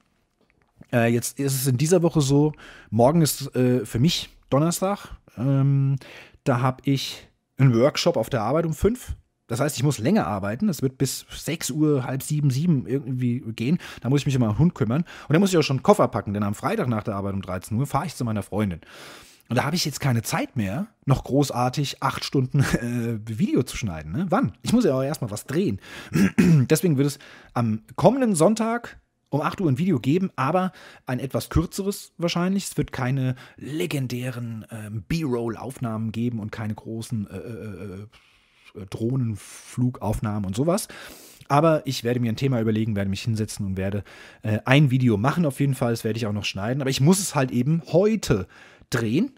Äh, jetzt ist es in dieser Woche so, morgen ist äh, für mich Donnerstag. Ähm, da habe ich einen Workshop auf der Arbeit um fünf. Das heißt, ich muss länger arbeiten. Es wird bis 6 Uhr, halb sieben, sieben irgendwie gehen. Da muss ich mich um meinen Hund kümmern. Und dann muss ich auch schon einen Koffer packen, denn am Freitag nach der Arbeit um 13 Uhr fahre ich zu meiner Freundin. Und da habe ich jetzt keine Zeit mehr, noch großartig acht Stunden äh, Video zu schneiden. Ne? Wann? Ich muss ja auch erstmal was drehen. Deswegen wird es am kommenden Sonntag um 8 Uhr ein Video geben, aber ein etwas kürzeres wahrscheinlich. Es wird keine legendären ähm, B-Roll-Aufnahmen geben und keine großen äh äh, äh, äh, Drohnenflugaufnahmen und sowas. Aber ich werde mir ein Thema überlegen, werde mich hinsetzen und werde äh, ein Video machen. Auf jeden Fall, das werde ich auch noch schneiden. Aber ich muss es halt eben heute drehen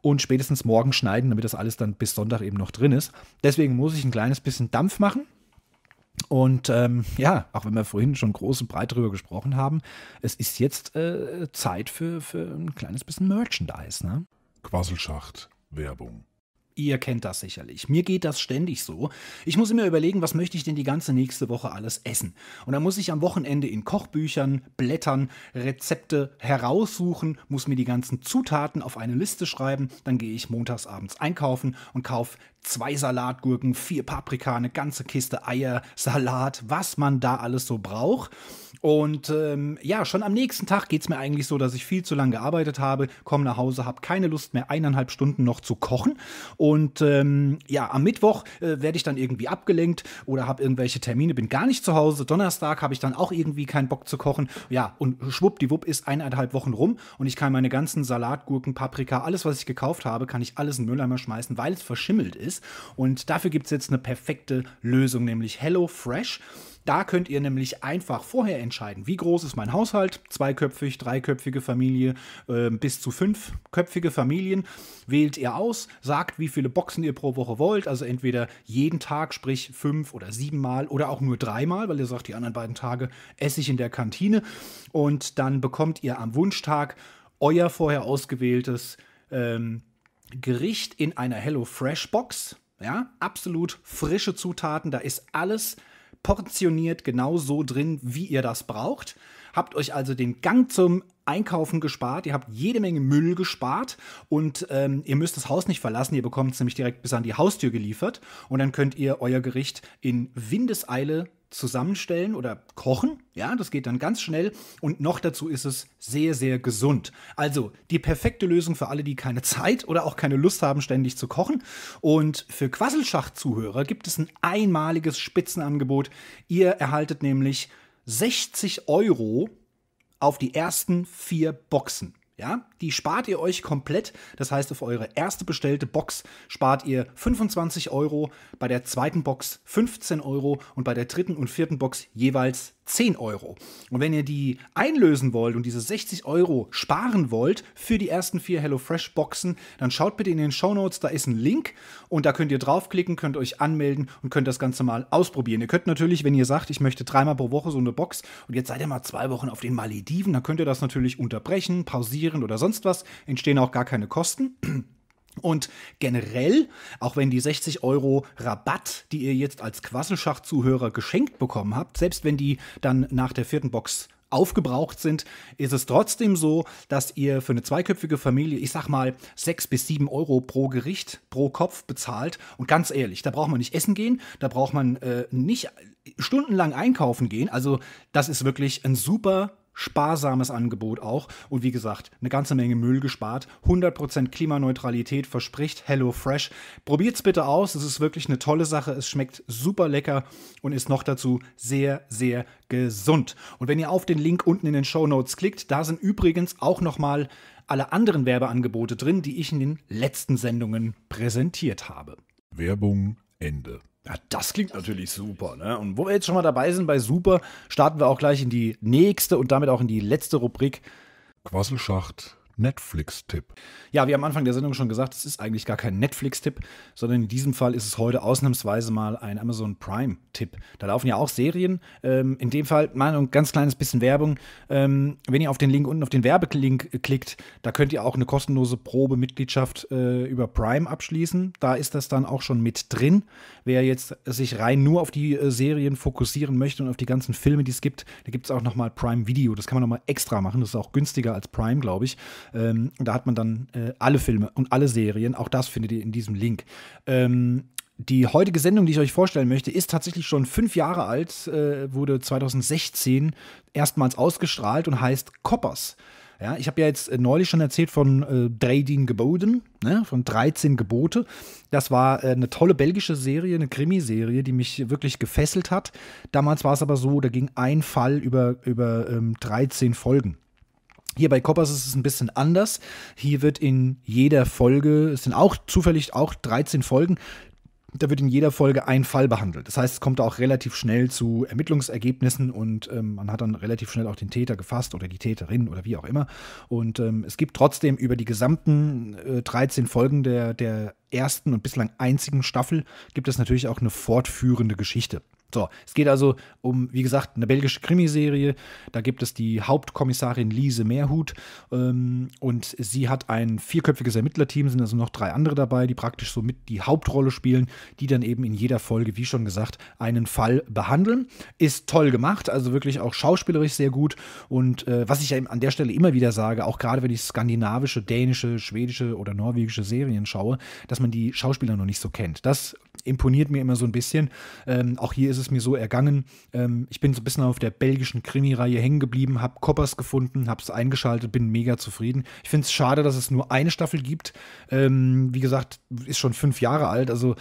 und spätestens morgen schneiden, damit das alles dann bis Sonntag eben noch drin ist. Deswegen muss ich ein kleines bisschen Dampf machen. Und ähm, ja, auch wenn wir vorhin schon groß und breit darüber gesprochen haben, es ist jetzt äh, Zeit für, für ein kleines bisschen Merchandise. Ne? Quasselschacht, Werbung. Ihr kennt das sicherlich. Mir geht das ständig so. Ich muss immer überlegen, was möchte ich denn die ganze nächste Woche alles essen. Und dann muss ich am Wochenende in Kochbüchern blättern, Rezepte heraussuchen, muss mir die ganzen Zutaten auf eine Liste schreiben. Dann gehe ich montags abends einkaufen und kaufe zwei Salatgurken, vier Paprika, eine ganze Kiste Eier, Salat, was man da alles so braucht. Und ähm, ja, schon am nächsten Tag geht es mir eigentlich so, dass ich viel zu lange gearbeitet habe, komme nach Hause, habe keine Lust mehr, eineinhalb Stunden noch zu kochen. Und und ähm, ja, am Mittwoch äh, werde ich dann irgendwie abgelenkt oder habe irgendwelche Termine, bin gar nicht zu Hause. Donnerstag habe ich dann auch irgendwie keinen Bock zu kochen. Ja, und schwuppdiwupp ist eineinhalb Wochen rum und ich kann meine ganzen Salatgurken, Paprika, alles, was ich gekauft habe, kann ich alles in den Mülleimer schmeißen, weil es verschimmelt ist. Und dafür gibt es jetzt eine perfekte Lösung, nämlich HelloFresh. Da könnt ihr nämlich einfach vorher entscheiden, wie groß ist mein Haushalt, zweiköpfig, dreiköpfige Familie, äh, bis zu fünfköpfige Familien. Wählt ihr aus, sagt, wie viele Boxen ihr pro Woche wollt, also entweder jeden Tag, sprich fünf oder siebenmal oder auch nur dreimal, weil ihr sagt, die anderen beiden Tage esse ich in der Kantine. Und dann bekommt ihr am Wunschtag euer vorher ausgewähltes ähm, Gericht in einer HelloFresh Box. Ja, absolut frische Zutaten. Da ist alles portioniert genau so drin, wie ihr das braucht. Habt euch also den Gang zum Einkaufen gespart, ihr habt jede Menge Müll gespart und ähm, ihr müsst das Haus nicht verlassen, ihr bekommt es nämlich direkt bis an die Haustür geliefert und dann könnt ihr euer Gericht in Windeseile zusammenstellen oder kochen. Ja, das geht dann ganz schnell und noch dazu ist es sehr, sehr gesund. Also die perfekte Lösung für alle, die keine Zeit oder auch keine Lust haben, ständig zu kochen. Und für Quasselschacht-Zuhörer gibt es ein einmaliges Spitzenangebot. Ihr erhaltet nämlich 60 Euro auf die ersten vier Boxen. Ja, die spart ihr euch komplett. Das heißt, auf eure erste bestellte Box spart ihr 25 Euro, bei der zweiten Box 15 Euro und bei der dritten und vierten Box jeweils 10 Euro. Und wenn ihr die einlösen wollt und diese 60 Euro sparen wollt für die ersten vier HelloFresh-Boxen, dann schaut bitte in den Show Notes, da ist ein Link und da könnt ihr draufklicken, könnt euch anmelden und könnt das Ganze mal ausprobieren. Ihr könnt natürlich, wenn ihr sagt, ich möchte dreimal pro Woche so eine Box und jetzt seid ihr mal zwei Wochen auf den Malediven, dann könnt ihr das natürlich unterbrechen, pausieren reparieren oder sonst was, entstehen auch gar keine Kosten. Und generell, auch wenn die 60 Euro Rabatt, die ihr jetzt als Quasselschacht-Zuhörer geschenkt bekommen habt, selbst wenn die dann nach der vierten Box aufgebraucht sind, ist es trotzdem so, dass ihr für eine zweiköpfige Familie, ich sag mal, 6 bis 7 Euro pro Gericht, pro Kopf bezahlt. Und ganz ehrlich, da braucht man nicht essen gehen, da braucht man äh, nicht stundenlang einkaufen gehen. Also, das ist wirklich ein super sparsames Angebot auch. Und wie gesagt, eine ganze Menge Müll gespart. 100% Klimaneutralität verspricht HelloFresh. Probiert's bitte aus. Es ist wirklich eine tolle Sache. Es schmeckt super lecker und ist noch dazu sehr, sehr gesund. Und wenn ihr auf den Link unten in den Show Notes klickt, da sind übrigens auch nochmal alle anderen Werbeangebote drin, die ich in den letzten Sendungen präsentiert habe. Werbung Ende. Ja, das klingt natürlich super. Ne? Und wo wir jetzt schon mal dabei sind bei Super, starten wir auch gleich in die nächste und damit auch in die letzte Rubrik. Quasselschacht. Netflix-Tipp. Ja, wie am Anfang der Sendung schon gesagt, es ist eigentlich gar kein Netflix-Tipp, sondern in diesem Fall ist es heute ausnahmsweise mal ein Amazon Prime-Tipp. Da laufen ja auch Serien. Ähm, in dem Fall mal ein ganz kleines bisschen Werbung. Ähm, wenn ihr auf den Link unten auf den Werbelink klickt, da könnt ihr auch eine kostenlose Probemitgliedschaft äh, über Prime abschließen. Da ist das dann auch schon mit drin. Wer jetzt sich rein nur auf die äh, Serien fokussieren möchte und auf die ganzen Filme, die es gibt, da gibt es auch nochmal Prime Video. Das kann man nochmal extra machen. Das ist auch günstiger als Prime, glaube ich. Ähm, da hat man dann äh, alle Filme und alle Serien. Auch das findet ihr in diesem Link. Ähm, die heutige Sendung, die ich euch vorstellen möchte, ist tatsächlich schon fünf Jahre alt, äh, wurde 2016 erstmals ausgestrahlt und heißt Coppers. Ja, ich habe ja jetzt äh, neulich schon erzählt von äh, 13 Geboten, ne, von 13 Gebote. Das war äh, eine tolle belgische Serie, eine Krimiserie, die mich wirklich gefesselt hat. Damals war es aber so, da ging ein Fall über, über ähm, 13 Folgen. Hier bei Coppers ist es ein bisschen anders. Hier wird in jeder Folge, es sind auch zufällig auch 13 Folgen, da wird in jeder Folge ein Fall behandelt. Das heißt, es kommt auch relativ schnell zu Ermittlungsergebnissen und ähm, man hat dann relativ schnell auch den Täter gefasst oder die Täterin oder wie auch immer. Und ähm, es gibt trotzdem über die gesamten äh, 13 Folgen der, der ersten und bislang einzigen Staffel gibt es natürlich auch eine fortführende Geschichte. So, es geht also um, wie gesagt, eine belgische Krimiserie. Da gibt es die Hauptkommissarin Lise Meerhut ähm, und sie hat ein vierköpfiges Ermittlerteam, sind also noch drei andere dabei, die praktisch so mit die Hauptrolle spielen, die dann eben in jeder Folge, wie schon gesagt, einen Fall behandeln. Ist toll gemacht, also wirklich auch schauspielerisch sehr gut und äh, was ich ja an der Stelle immer wieder sage, auch gerade wenn ich skandinavische, dänische, schwedische oder norwegische Serien schaue, dass man die Schauspieler noch nicht so kennt. Das imponiert mir immer so ein bisschen. Ähm, auch hier ist es mir so ergangen. Ähm, ich bin so ein bisschen auf der belgischen Krimi-Reihe hängen geblieben, habe Coppers gefunden, habe es eingeschaltet, bin mega zufrieden. Ich finde es schade, dass es nur eine Staffel gibt. Ähm, wie gesagt, ist schon fünf Jahre alt, also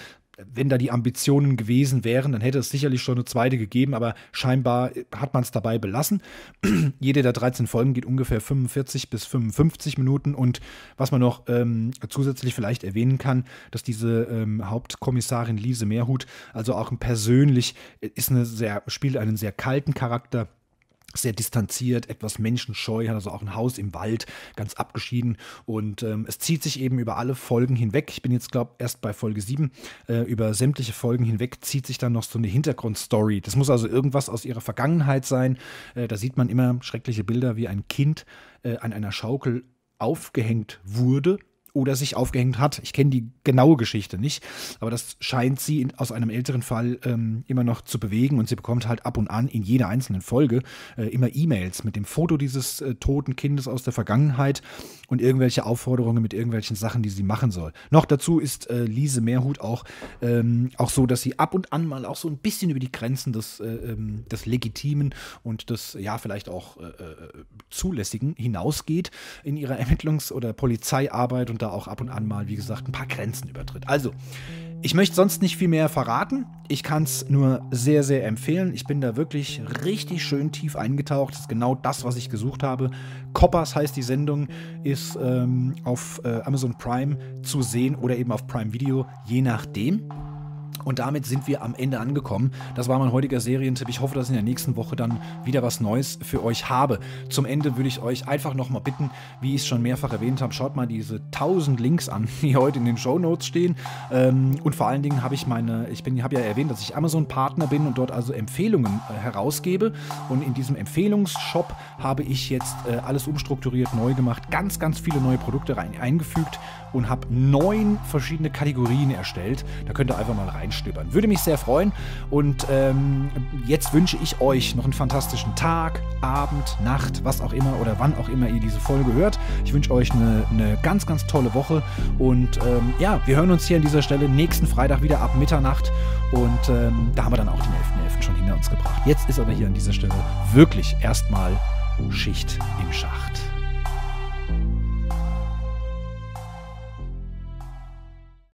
wenn da die Ambitionen gewesen wären, dann hätte es sicherlich schon eine zweite gegeben, aber scheinbar äh, hat man es dabei belassen. Jede der 13 Folgen geht ungefähr 45 bis 55 Minuten und was man noch ähm, zusätzlich vielleicht erwähnen kann, dass diese ähm, Hauptkommissarin Lise Meerhut, also auch persönlich, äh, ist eine sehr, spielt einen sehr kalten Charakter sehr distanziert, etwas menschenscheu, hat also auch ein Haus im Wald, ganz abgeschieden. Und ähm, es zieht sich eben über alle Folgen hinweg. Ich bin jetzt, glaube ich, erst bei Folge 7. Äh, über sämtliche Folgen hinweg zieht sich dann noch so eine Hintergrundstory. Das muss also irgendwas aus ihrer Vergangenheit sein. Äh, da sieht man immer schreckliche Bilder, wie ein Kind äh, an einer Schaukel aufgehängt wurde oder sich aufgehängt hat. Ich kenne die genaue Geschichte nicht, aber das scheint sie in, aus einem älteren Fall ähm, immer noch zu bewegen und sie bekommt halt ab und an in jeder einzelnen Folge äh, immer E-Mails mit dem Foto dieses äh, toten Kindes aus der Vergangenheit und irgendwelche Aufforderungen mit irgendwelchen Sachen, die sie machen soll. Noch dazu ist äh, Lise Mehrhut auch, ähm, auch so, dass sie ab und an mal auch so ein bisschen über die Grenzen des, äh, ähm, des Legitimen und des, ja, vielleicht auch äh, äh, Zulässigen hinausgeht in ihrer Ermittlungs- oder Polizeiarbeit und da auch ab und an mal, wie gesagt, ein paar Grenzen übertritt. Also, ich möchte sonst nicht viel mehr verraten. Ich kann es nur sehr, sehr empfehlen. Ich bin da wirklich richtig schön tief eingetaucht. Das ist genau das, was ich gesucht habe. Coppers heißt die Sendung, ist ähm, auf äh, Amazon Prime zu sehen oder eben auf Prime Video, je nachdem. Und damit sind wir am Ende angekommen. Das war mein heutiger Serientipp. Ich hoffe, dass ich in der nächsten Woche dann wieder was Neues für euch habe. Zum Ende würde ich euch einfach nochmal bitten, wie ich es schon mehrfach erwähnt habe, schaut mal diese 1000 Links an, die heute in den Show Notes stehen. Ähm, und vor allen Dingen habe ich meine, ich bin, habe ja erwähnt, dass ich Amazon-Partner bin und dort also Empfehlungen äh, herausgebe. Und in diesem Empfehlungsshop habe ich jetzt äh, alles umstrukturiert, neu gemacht, ganz, ganz viele neue Produkte rein eingefügt und habe neun verschiedene Kategorien erstellt. Da könnt ihr einfach mal reinstöbern. Würde mich sehr freuen. Und ähm, jetzt wünsche ich euch noch einen fantastischen Tag, Abend, Nacht, was auch immer oder wann auch immer ihr diese Folge hört. Ich wünsche euch eine, eine ganz, ganz tolle Woche. Und ähm, ja, wir hören uns hier an dieser Stelle nächsten Freitag wieder ab Mitternacht. Und ähm, da haben wir dann auch den 11.11. .11. schon hinter uns gebracht. Jetzt ist aber hier an dieser Stelle wirklich erstmal Schicht im Schacht.